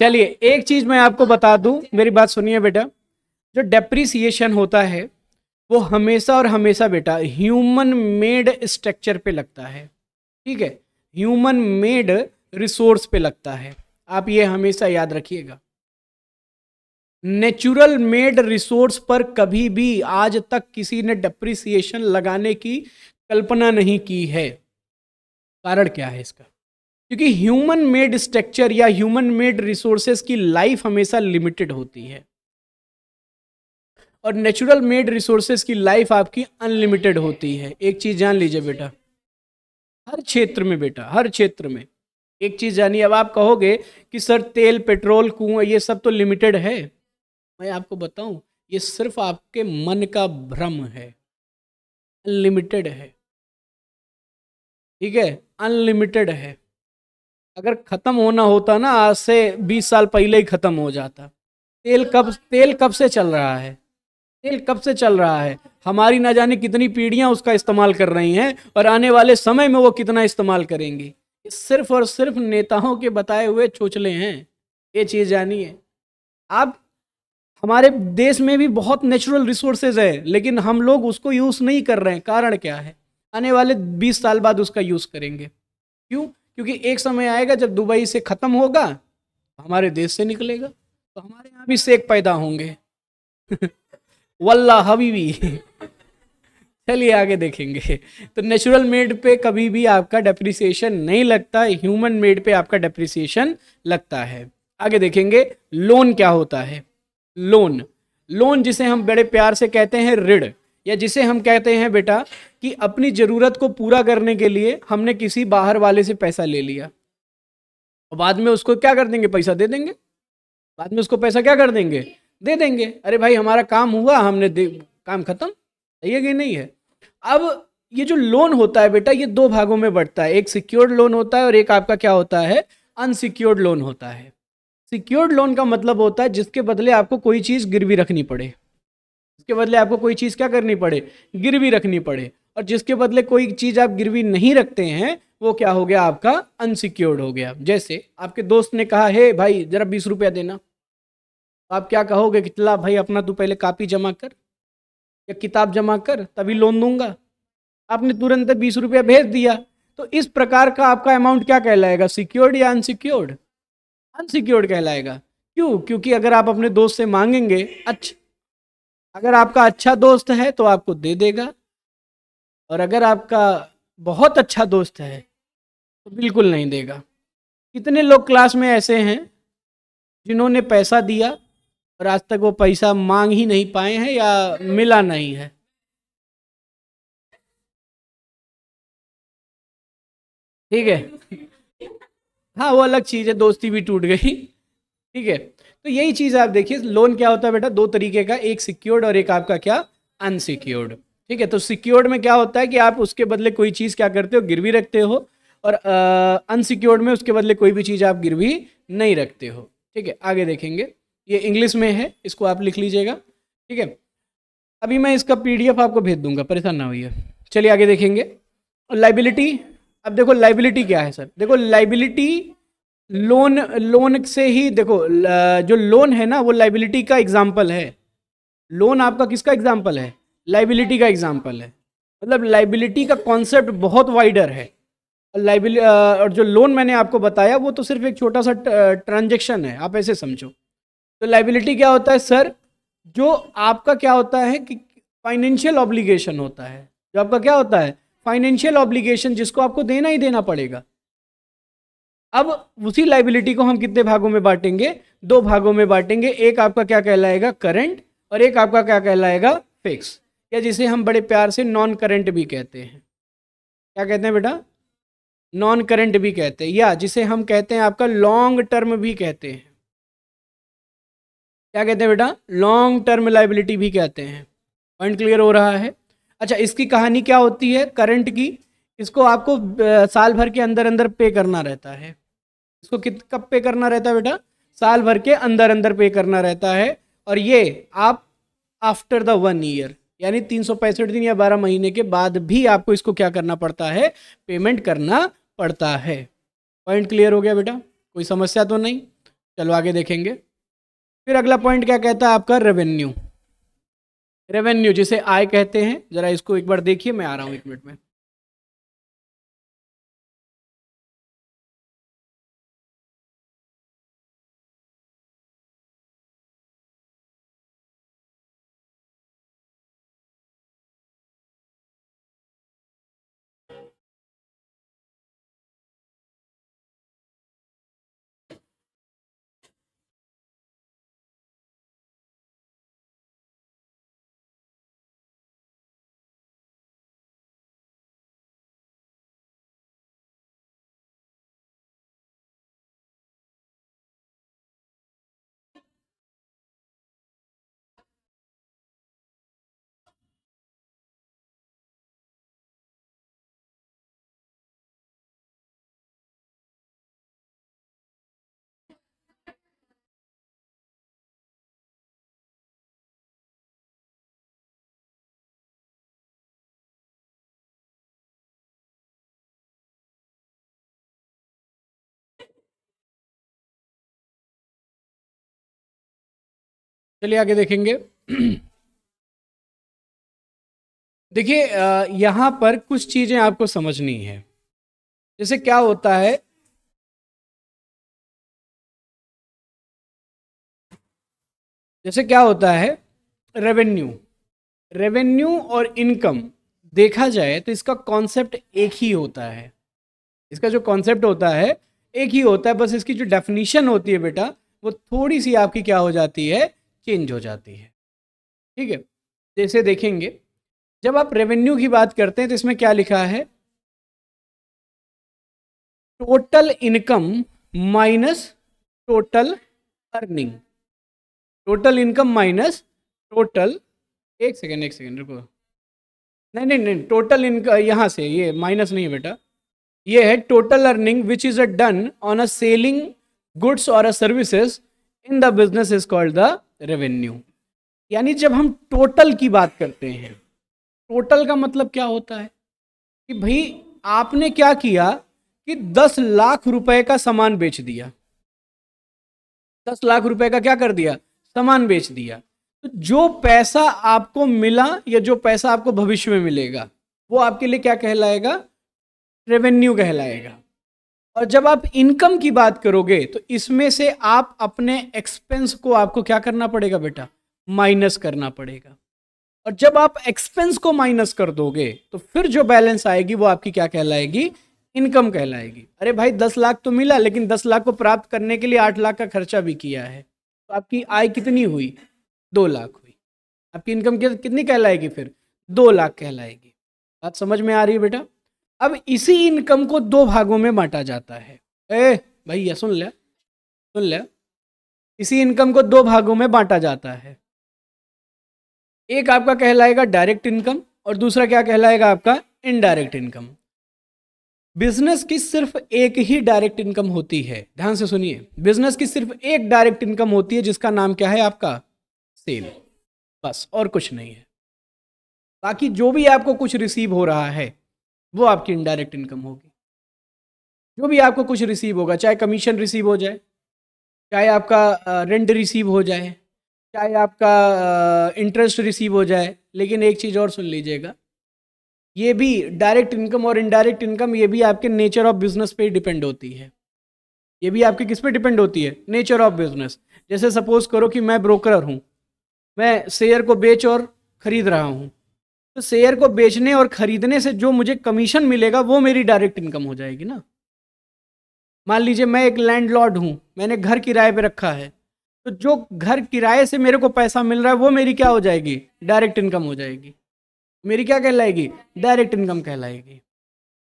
B: चलिए
A: एक चीज मैं आपको बता दूं मेरी बात सुनिए बेटा जो डेप्रिसिएशन होता है वो हमेशा और हमेशा बेटा ह्यूमन मेड स्ट्रक्चर पे लगता है ठीक है ह्यूमन मेड रिसोर्स पे लगता है आप ये हमेशा याद रखिएगा नेचुरल मेड रिसोर्स पर कभी भी आज तक किसी ने डेप्रिसिएशन लगाने की कल्पना नहीं की है कारण क्या है इसका क्योंकि ह्यूमन मेड स्ट्रक्चर या ह्यूमन मेड रिसोर्सेस की लाइफ हमेशा लिमिटेड होती है और नेचुरल मेड रिसोर्सेज की लाइफ आपकी अनलिमिटेड होती है एक चीज़ जान लीजिए बेटा हर क्षेत्र में बेटा हर क्षेत्र में एक चीज़ जानिए अब आप कहोगे कि सर तेल पेट्रोल कुआ ये सब तो लिमिटेड है मैं आपको बताऊं ये सिर्फ आपके मन का
B: भ्रम है अनलिमिटेड है ठीक है अनलिमिटेड है अगर ख़त्म होना होता ना आज से बीस साल पहले ही
A: ख़त्म हो जाता तेल कब तेल कब से चल रहा है तेल कब से चल रहा है हमारी ना जाने कितनी पीढ़ियां उसका इस्तेमाल कर रही हैं और आने वाले समय में वो कितना इस्तेमाल करेंगी सिर्फ और सिर्फ नेताओं के बताए हुए चोचले हैं ये चीज़ जानिए आप हमारे देश में भी बहुत नेचुरल रिसोर्सेज है लेकिन हम लोग उसको यूज़ नहीं कर रहे हैं कारण क्या है आने वाले बीस साल बाद उसका यूज़ करेंगे क्यों क्योंकि एक समय आएगा जब दुबई से ख़त्म होगा हमारे देश से निकलेगा तो हमारे यहाँ भी सेक पैदा होंगे वल्ला हबीबी चलिए आगे देखेंगे तो नेचुरल मेड पे कभी भी आपका डेप्रिसिएशन नहीं लगता है ह्यूमन मेड पे आपका डेप्रिसिएशन लगता है आगे देखेंगे लोन क्या होता है लोन लोन जिसे हम बड़े प्यार से कहते हैं ऋण या जिसे हम कहते हैं बेटा कि अपनी ज़रूरत को पूरा करने के लिए हमने किसी बाहर वाले से पैसा ले लिया और बाद में उसको क्या कर देंगे पैसा दे देंगे बाद में उसको पैसा क्या कर देंगे दे देंगे अरे भाई हमारा काम हुआ हमने दे काम खत्म है कि नहीं है अब ये जो लोन होता है बेटा ये दो भागों में बढ़ता है एक सिक्योर्ड लोन होता है और एक आपका क्या होता है अनसिक्योर्ड लोन होता है सिक्योर्ड लोन का मतलब होता है जिसके बदले आपको कोई चीज़ गिरवी रखनी पड़े जिसके बदले आपको कोई चीज़ क्या करनी पड़े गिरवी रखनी पड़े और जिसके बदले कोई चीज़ आप गिरवी नहीं रखते हैं वो क्या हो गया आपका अनसिक्योर्ड हो गया जैसे आपके दोस्त ने कहा हे hey, भाई ज़रा बीस रुपया देना तो आप क्या कहोगे कि चला भाई अपना तू पहले कापी जमा कर या किताब जमा कर तभी लोन दूंगा आपने तुरंत बीस रुपया भेज दिया तो इस प्रकार का आपका अमाउंट क्या कहलाएगा सिक्योर्ड या अनसिक्योर्ड अनसिक्योर्ड कहलाएगा क्यों क्योंकि अगर आप अपने दोस्त से मांगेंगे अच्छा अगर आपका अच्छा दोस्त है तो आपको दे देगा और अगर आपका बहुत अच्छा दोस्त है तो बिल्कुल नहीं देगा कितने लोग क्लास में ऐसे हैं जिन्होंने
B: पैसा दिया और आज तक वो पैसा मांग ही नहीं पाए हैं या मिला नहीं है ठीक है हाँ वो अलग चीज़ है दोस्ती भी टूट गई ठीक है
A: तो यही चीज़ आप देखिए लोन क्या होता है बेटा दो तरीके का एक सिक्योर्ड और एक आपका क्या अनसिक्योर्ड ठीक है तो सिक्योर्ड में क्या होता है कि आप उसके बदले कोई चीज़ क्या करते हो गिरवी रखते हो और अनसिक्योर्ड में उसके बदले कोई भी चीज़ आप गिरवी नहीं रखते हो ठीक है आगे देखेंगे ये इंग्लिश में है इसको आप लिख लीजिएगा ठीक है अभी मैं इसका पीडीएफ आपको भेज दूंगा परेशान ना होइए चलिए आगे देखेंगे लाइबिलिटी अब देखो लाइबिलिटी क्या है सर देखो लाइबिलिटी लोन लोन से ही देखो जो लोन है ना वो लाइबिलिटी का एग्जाम्पल है लोन आपका किसका एग्जाम्पल है लाइबिलिटी का एग्जाम्पल है मतलब लाइबिलिटी का कॉन्सेप्ट बहुत वाइडर है लाइबिल और जो लोन मैंने आपको बताया वो तो सिर्फ एक छोटा सा ट्रांजेक्शन है आप ऐसे समझो तो लाइबिलिटी क्या होता है सर जो आपका क्या होता है कि फाइनेंशियल ऑब्लिगेशन होता है जो आपका क्या होता है फाइनेंशियल ऑब्लिगेशन जिसको आपको देना ही देना पड़ेगा अब उसी लाइबिलिटी को हम कितने भागों में बांटेंगे दो भागों में बांटेंगे एक आपका क्या कहलाएगा करंट और एक आपका क्या कहलाएगा फिक्स या जिसे हम बड़े प्यार से नॉन करंट भी कहते हैं क्या कहते हैं बेटा नॉन करंट भी कहते हैं या जिसे हम कहते हैं आपका लॉन्ग टर्म भी कहते हैं क्या कहते हैं बेटा लॉन्ग टर्म लाइबिलिटी भी कहते हैं पॉइंट क्लियर हो रहा है अच्छा इसकी कहानी क्या होती है करंट की इसको आपको साल भर के अंदर अंदर पे करना रहता है इसको कित कब पे करना रहता है बेटा साल भर के अंदर अंदर पे करना रहता है और ये आप आफ्टर द वन ईयर यानी तीन दिन या बारह महीने के बाद भी आपको इसको क्या करना पड़ता है पेमेंट करना पड़ता है पॉइंट क्लियर हो गया बेटा कोई समस्या तो नहीं चलो आगे देखेंगे
B: फिर अगला पॉइंट क्या कहता है आपका रेवेन्यू रेवेन्यू जिसे आय कहते हैं जरा इसको एक बार देखिए मैं आ रहा हूँ एक मिनट में चलिए आगे देखेंगे देखिए यहां पर कुछ चीज़ें आपको समझनी है जैसे क्या होता है जैसे क्या होता है रेवेन्यू रेवेन्यू
A: और इनकम देखा जाए तो इसका कॉन्सेप्ट एक ही होता है इसका जो कॉन्सेप्ट होता है एक ही होता है बस इसकी जो डेफिनेशन होती है बेटा वो थोड़ी सी
B: आपकी क्या हो जाती है चेंज हो जाती है ठीक है जैसे देखेंगे जब आप रेवेन्यू की बात करते हैं तो इसमें क्या लिखा है total income minus total earning
A: total income minus total एक सेकेंड एक सेकेंड रुको नहीं नहीं नहीं टोटल इनकम यहाँ से ये माइनस नहीं है बेटा ये है total earning which is a done on a selling goods और a services in the business is called the revenue यानी जब हम टोटल की बात करते हैं टोटल का मतलब क्या होता है कि भाई आपने क्या किया कि दस लाख रुपए का सामान बेच दिया दस लाख रुपए का क्या कर दिया सामान बेच दिया तो जो पैसा आपको मिला या जो पैसा आपको भविष्य में मिलेगा वो आपके लिए क्या कहलाएगा रेवेन्यू कहलाएगा और जब आप इनकम की बात करोगे तो इसमें से आप अपने एक्सपेंस को आपको क्या करना पड़ेगा बेटा माइनस करना पड़ेगा और जब आप एक्सपेंस को माइनस कर दोगे तो फिर जो बैलेंस आएगी वो आपकी क्या कहलाएगी इनकम कहलाएगी अरे भाई दस लाख तो मिला लेकिन दस लाख को प्राप्त करने के लिए आठ लाख का खर्चा भी किया है तो आपकी आय कितनी हुई दो लाख हुई आपकी इनकम कितनी कहलाएगी फिर दो लाख कहलाएगी बात समझ में आ रही है बेटा अब इसी इनकम को दो भागों में बांटा जाता है ए भैया सुन ले सुन ले इसी इनकम को दो भागों में बांटा जाता है एक आपका कहलाएगा डायरेक्ट इनकम और दूसरा क्या कहलाएगा आपका इनडायरेक्ट इनकम बिजनेस की सिर्फ एक ही डायरेक्ट इनकम होती है ध्यान से सुनिए बिजनेस की सिर्फ एक डायरेक्ट इनकम होती है जिसका नाम क्या है आपका सेल बस और कुछ नहीं है बाकी जो भी आपको कुछ रिसीव हो रहा है वो आपकी इनडायरेक्ट इनकम होगी जो भी आपको कुछ रिसीव होगा चाहे कमीशन रिसीव हो जाए चाहे आपका रेंट रिसीव हो जाए चाहे आपका इंटरेस्ट रिसीव हो जाए लेकिन एक चीज़ और सुन लीजिएगा ये भी डायरेक्ट इनकम और इनडायरेक्ट इनकम ये भी आपके नेचर ऑफ बिजनेस पे डिपेंड होती है ये भी आपके किस पे डिपेंड होती है नेचर ऑफ बिजनेस जैसे सपोज करो कि मैं ब्रोकर हूँ मैं शेयर को बेच और ख़रीद रहा हूँ तो शेयर को बेचने और खरीदने से जो मुझे कमीशन मिलेगा वो मेरी डायरेक्ट इनकम हो जाएगी ना मान लीजिए मैं एक लैंडलॉर्ड हूँ मैंने घर किराए पे रखा है तो जो घर किराए से मेरे को पैसा मिल रहा है वो मेरी क्या हो जाएगी डायरेक्ट इनकम हो जाएगी मेरी क्या कहलाएगी डायरेक्ट इनकम कहलाएगी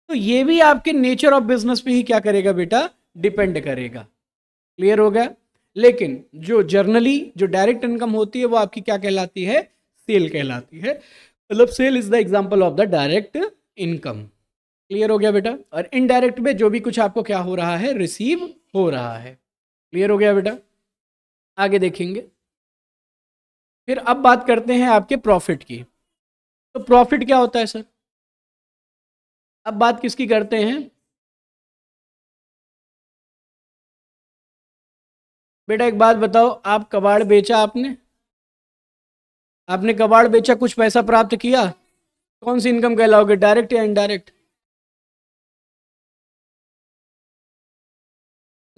A: तो ये भी आपके नेचर ऑफ बिजनेस पे ही क्या करेगा बेटा डिपेंड करेगा क्लियर हो गया लेकिन जो जर्नली जो डायरेक्ट इनकम होती है वो आपकी क्या कहलाती है सेल कहलाती है मतलब sale is the example of the direct income clear हो गया बेटा और इनडायरेक्ट में जो भी कुछ आपको क्या हो रहा है रिसीव हो रहा है क्लियर हो गया बेटा आगे
B: देखेंगे फिर अब बात करते हैं आपके प्रॉफिट की तो प्रॉफिट क्या होता है सर अब बात किसकी करते हैं बेटा एक बात बताओ आप कबाड़ बेचा आपने आपने कबाड़ बेचा कुछ पैसा प्राप्त किया कौन सी इनकम कहलाओगे डायरेक्ट या इनडायरेक्ट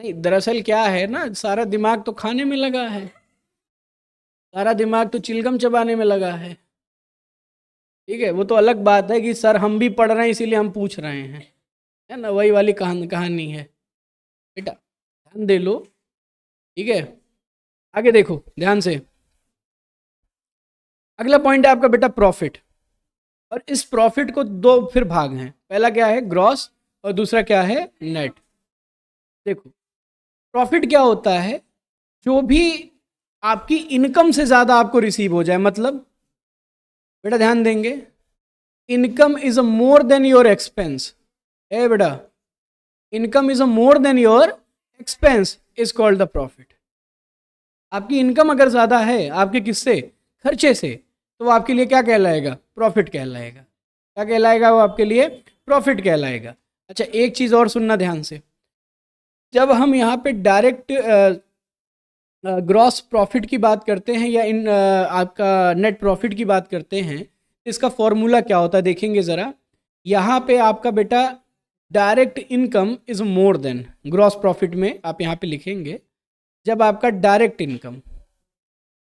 B: नहीं दरअसल क्या है ना सारा दिमाग तो खाने में लगा है सारा दिमाग तो चिलगम चबाने में लगा है
A: ठीक है वो तो अलग बात है कि सर हम भी पढ़ रहे हैं इसीलिए हम पूछ रहे हैं है ना वही वाली कहान
B: कहानी है बेटा ध्यान दे लो ठीक है आगे देखो ध्यान से अगला पॉइंट है आपका बेटा प्रॉफिट
A: और इस प्रॉफिट को दो फिर भाग हैं पहला क्या है ग्रॉस और दूसरा क्या है
B: नेट देखो प्रॉफिट क्या होता है जो भी आपकी इनकम से ज़्यादा आपको रिसीव हो जाए मतलब बेटा ध्यान देंगे
A: income is a more than your expense है बेटा income is a more than your expense is called the profit आपकी इनकम अगर ज़्यादा है आपके किससे खर्चे से तो वो आपके लिए क्या कहलाएगा प्रॉफिट कहलाएगा क्या कहलाएगा वो आपके लिए प्रॉफिट कहलाएगा अच्छा एक चीज़ और सुनना ध्यान से जब हम यहाँ पे डायरेक्ट ग्रॉस प्रॉफिट की बात करते हैं या इन आपका नेट प्रॉफिट की बात करते हैं इसका फॉर्मूला क्या होता है देखेंगे ज़रा यहाँ पे आपका बेटा direct income is more than gross profit में आप यहाँ पे लिखेंगे जब आपका डायरेक्ट इनकम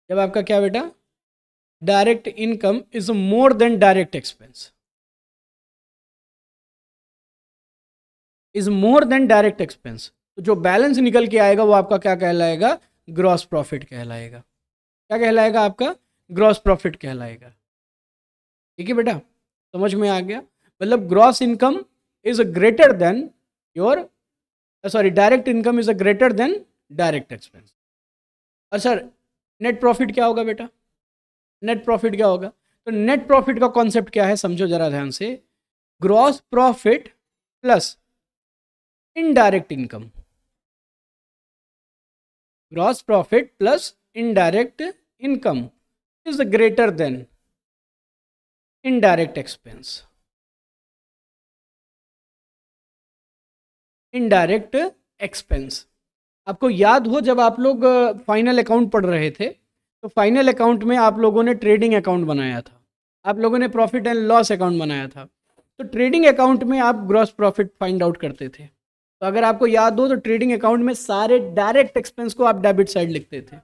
B: जब आपका क्या बेटा direct income is more than direct expense is more than direct expense तो जो बैलेंस निकल के आएगा वो आपका क्या कहलाएगा ग्रॉस प्रॉफिट
A: कहलाएगा क्या कहलाएगा आपका ग्रॉस प्रॉफिट कहलाएगा ठीक है बेटा समझ में आ गया मतलब gross income is a greater than your sorry direct income is a greater than
B: direct expense
A: और सर नेट प्रॉफिट क्या होगा बेटा नेट प्रॉफिट क्या होगा तो नेट प्रॉफिट का कॉन्सेप्ट
B: क्या है समझो जरा ध्यान से gross profit plus indirect income gross profit plus indirect income is greater than indirect expense indirect expense आपको याद हो जब आप लोग फाइनल uh, अकाउंट
A: पढ़ रहे थे तो फाइनल अकाउंट में आप लोगों ने ट्रेडिंग अकाउंट बनाया था आप लोगों ने प्रॉफिट एंड लॉस अकाउंट बनाया था तो ट्रेडिंग अकाउंट में आप ग्रॉस प्रॉफिट फाइंड आउट करते थे तो अगर आपको याद हो तो ट्रेडिंग अकाउंट में सारे डायरेक्ट एक्सपेंस को आप डेबिट साइड लिखते थे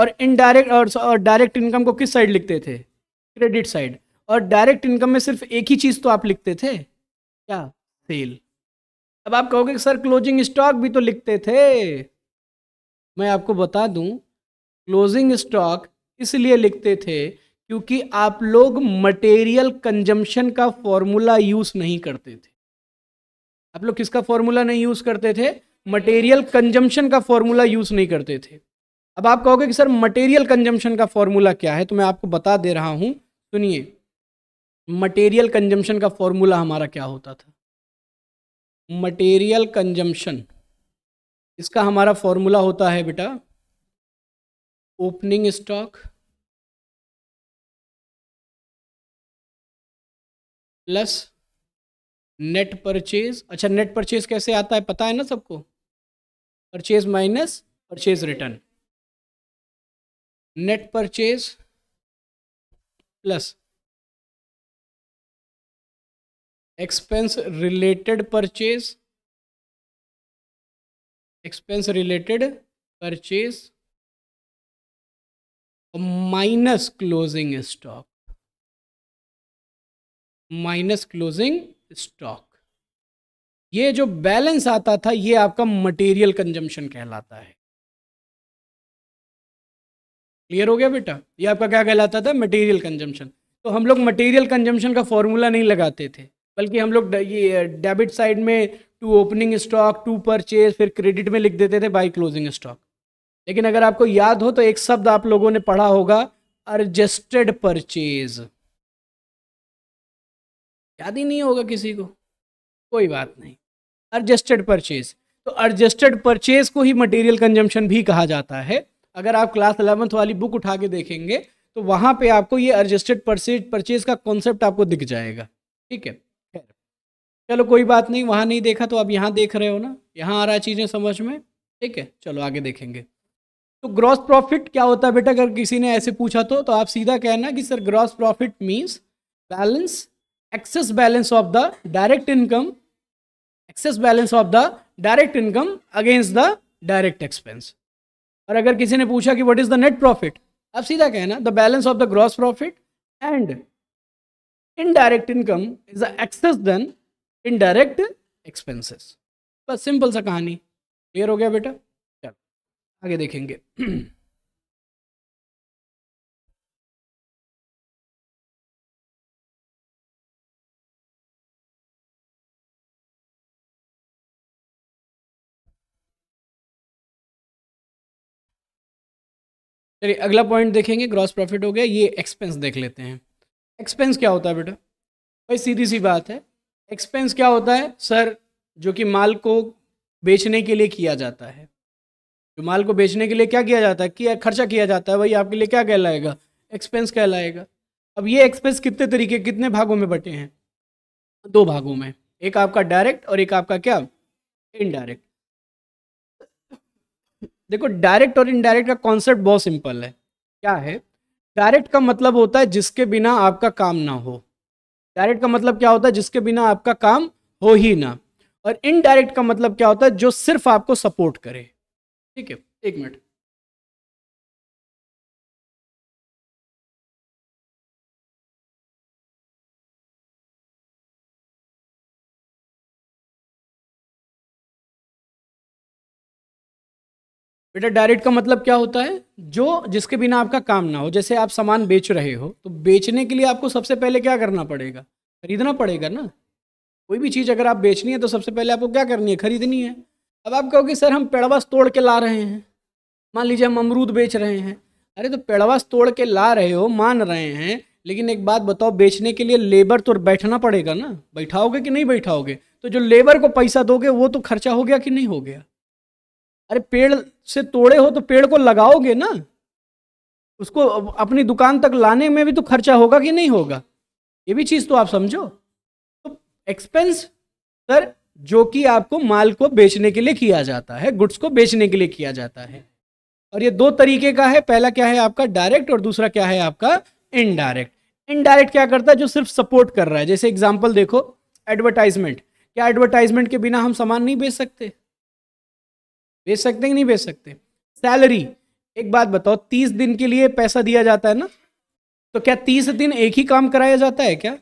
A: और इनडायरेक्ट और डायरेक्ट इनकम को किस साइड लिखते थे क्रेडिट साइड और डायरेक्ट इनकम में सिर्फ एक ही चीज़ तो आप लिखते थे
B: क्या
A: सेल अब आप कहोगे सर क्लोजिंग स्टॉक भी तो लिखते थे मैं आपको बता दूं क्लोजिंग स्टॉक इसलिए लिखते थे क्योंकि आप लोग मटेरियल कंजम्पशन का फॉर्मूला यूज़ नहीं करते थे आप लोग किसका फॉर्मूला नहीं यूज़ करते थे मटेरियल कंजम्पशन का फॉर्मूला यूज़ नहीं करते थे अब आप कहोगे कि सर मटेरियल कंजम्पशन का फॉर्मूला क्या है तो मैं आपको बता दे रहा हूँ सुनिए मटेरियल कंजम्पशन का फॉर्मूला हमारा क्या होता था मटेरियल
B: कंजम्पशन इसका हमारा फॉर्मूला होता है बेटा opening stock plus net purchase अच्छा नेट परचेज कैसे आता है पता है ना सबको purchase minus purchase return net purchase plus expense related purchase expense related purchase minus closing stock minus closing stock ये जो बैलेंस आता था ये आपका मटेरियल कंजम्पशन कहलाता है क्लियर हो गया बेटा ये आपका क्या कहलाता था मटेरियल कंजम्पशन तो हम लोग मटेरियल
A: कंजम्पशन का फॉर्मूला नहीं लगाते थे बल्कि हम लोग ये डेबिट साइड में to opening stock to purchase फिर क्रेडिट में लिख देते थे बाई क्लोजिंग स्टॉक लेकिन अगर आपको याद
B: हो तो एक शब्द आप लोगों ने पढ़ा होगा एडजस्टेड परचेज याद ही नहीं होगा किसी को कोई बात नहीं
A: एडजस्टेड परचेज तो एडजस्टेड परचेज को ही मटेरियल कंजम्पशन भी कहा जाता है अगर आप क्लास अलेवंथ वाली बुक उठा के देखेंगे तो वहां पे आपको ये एडजस्टेड परचेज परचेज का कॉन्सेप्ट आपको दिख जाएगा ठीक है चलो कोई बात नहीं वहां नहीं देखा तो आप यहाँ देख रहे हो ना यहाँ आ रहा चीज़ें समझ में ठीक है चलो आगे देखेंगे तो ग्रॉस प्रॉफिट क्या होता है बेटा अगर किसी ने ऐसे पूछा तो तो आप सीधा कहना कि sir gross profit means balance excess balance of the direct income excess balance of the direct income against the direct expense और अगर किसी ने पूछा कि what is the net profit आप सीधा कहना the balance of the gross profit and indirect income is the excess than indirect expenses
B: बस सिंपल सा कहानी क्लियर हो गया बेटा आगे देखेंगे चलिए अगला पॉइंट देखेंगे ग्रॉस प्रॉफिट हो गया ये एक्सपेंस देख लेते हैं एक्सपेंस क्या
A: होता है बेटा भाई सीधी सी बात है एक्सपेंस क्या होता है सर जो कि माल को बेचने के लिए किया जाता है जो तो माल को बेचने के लिए क्या किया जाता है कि खर्चा किया जाता है वही आपके लिए क्या कहलाएगा एक्सपेंस कहलाएगा अब ये एक्सपेंस कितने तरीके कितने भागों में बटे हैं दो भागों में एक आपका डायरेक्ट और एक आपका क्या इनडायरेक्ट देखो डायरेक्ट और इनडायरेक्ट का कॉन्सेप्ट बहुत सिंपल है क्या है डायरेक्ट का मतलब होता है जिसके बिना आपका काम ना हो डायरेक्ट का मतलब क्या होता है जिसके बिना आपका काम हो ही ना और इनडायरेक्ट का
B: मतलब क्या होता है जो सिर्फ आपको सपोर्ट करे ठीक है एक मिनट बेटा डायरेक्ट का मतलब क्या होता है जो जिसके बिना आपका काम ना हो जैसे आप सामान बेच रहे हो तो बेचने के लिए आपको सबसे पहले क्या
A: करना पड़ेगा खरीदना पड़ेगा ना कोई भी चीज़ अगर आप बेचनी है तो सबसे पहले आपको क्या करनी है खरीदनी है अब आप कहोगे सर हम पेड़वास तोड़ के ला रहे हैं मान लीजिए हम अमरूद बेच रहे हैं अरे तो पेड़वास तोड़ के ला रहे हो मान रहे हैं लेकिन एक बात बताओ बेचने के लिए लेबर तो बैठना पड़ेगा ना बैठाओगे कि नहीं बैठाओगे तो जो लेबर को पैसा दोगे वो तो खर्चा हो गया कि नहीं हो गया अरे पेड़ से तोड़े हो तो पेड़ को लगाओगे ना उसको अपनी दुकान तक लाने में भी तो खर्चा होगा कि नहीं होगा ये भी चीज़ तो आप समझो तो एक्सपेंस सर जो कि आपको माल को बेचने के लिए किया जाता है गुड्स को बेचने के लिए किया जाता है और ये दो तरीके का है पहला क्या है आपका डायरेक्ट और दूसरा क्या है आपका इनडायरेक्ट इनडायरेक्ट क्या करता है जो सिर्फ सपोर्ट कर रहा है जैसे एग्जाम्पल देखो एडवर्टाइजमेंट क्या एडवर्टाइजमेंट के बिना हम सामान नहीं बेच सकते बेच सकते कि नहीं बेच सकते सैलरी एक बात बताओ तीस दिन के लिए पैसा दिया जाता है ना तो क्या तीस दिन एक ही काम कराया जाता है क्या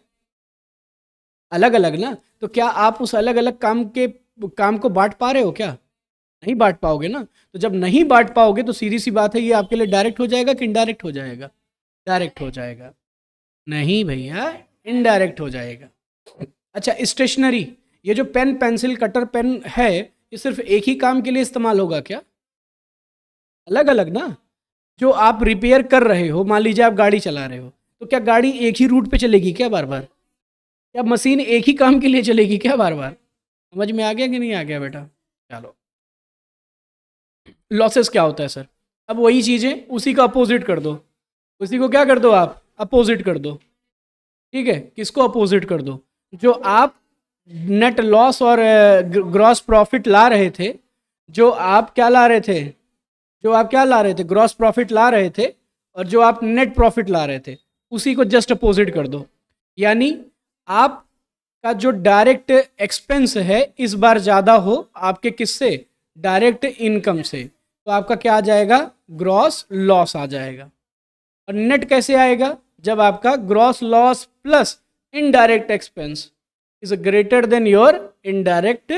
A: अलग अलग ना तो क्या आप उस अलग अलग काम के काम को बांट पा रहे हो क्या नहीं बांट पाओगे ना तो जब नहीं बांट पाओगे तो सीधी सी बात है ये आपके लिए डायरेक्ट हो जाएगा कि इनडायरेक्ट हो जाएगा डायरेक्ट हो जाएगा नहीं भैया इनडायरेक्ट हो जाएगा अच्छा स्टेशनरी ये जो पेन पेंसिल कटर पेन है ये सिर्फ एक ही काम के लिए इस्तेमाल होगा क्या अलग अलग ना जो आप रिपेयर कर रहे हो मान लीजिए आप गाड़ी चला रहे हो तो क्या गाड़ी एक ही रूट पे चलेगी क्या बार बार क्या मशीन एक ही काम के लिए चलेगी क्या बार बार समझ में आ गया कि नहीं आ गया बेटा चलो लॉसेस क्या होता है सर अब वही चीज़ें उसी का अपोजिट कर दो उसी को क्या कर दो आप अपोजिट कर दो ठीक है किसको अपोजिट कर दो जो आप नेट लॉस और ग्रॉस प्रॉफिट ला रहे थे जो आप क्या ला रहे थे जो आप क्या ला रहे थे ग्रॉस प्रॉफिट ला रहे थे और जो आप नेट प्रॉफिट ला रहे थे उसी को जस्ट अपोजिट कर दो यानी आपका जो डायरेक्ट एक्सपेंस है इस बार ज़्यादा हो आपके किससे डायरेक्ट इनकम से तो आपका क्या आ जाएगा ग्रॉस लॉस आ जाएगा और नेट कैसे आएगा जब आपका gross loss plus indirect expense is greater than your indirect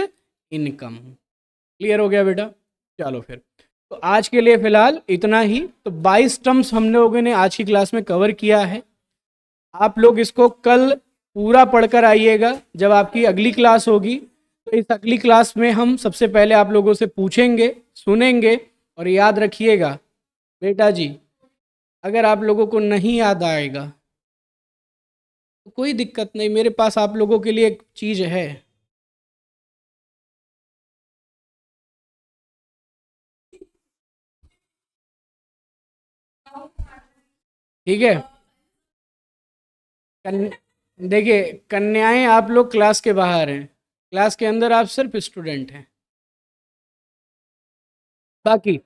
A: income clear हो गया बेटा चलो फिर तो आज के लिए फ़िलहाल इतना ही तो 22 टर्म्स हम लोगों ने आज की क्लास में कवर किया है आप लोग इसको कल पूरा पढ़कर आइएगा जब आपकी अगली क्लास होगी तो इस अगली क्लास में हम सबसे पहले आप लोगों से पूछेंगे सुनेंगे और याद रखिएगा बेटा
B: जी अगर आप लोगों को नहीं याद आएगा तो कोई दिक्कत नहीं मेरे पास आप लोगों के लिए एक चीज़ है ठीक है देखिए कन्याएं आप लोग क्लास के बाहर हैं क्लास के अंदर आप सिर्फ स्टूडेंट हैं बाकी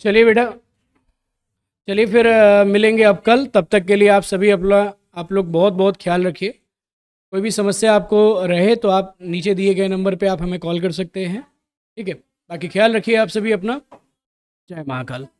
B: चलिए बेटा चलिए फिर मिलेंगे अब कल तब तक के लिए आप सभी अपना आप लोग बहुत बहुत
A: ख्याल रखिए कोई भी समस्या आपको रहे तो आप नीचे दिए गए नंबर पे आप हमें कॉल कर
B: सकते हैं ठीक है बाकी ख्याल रखिए आप सभी अपना जय महाकाल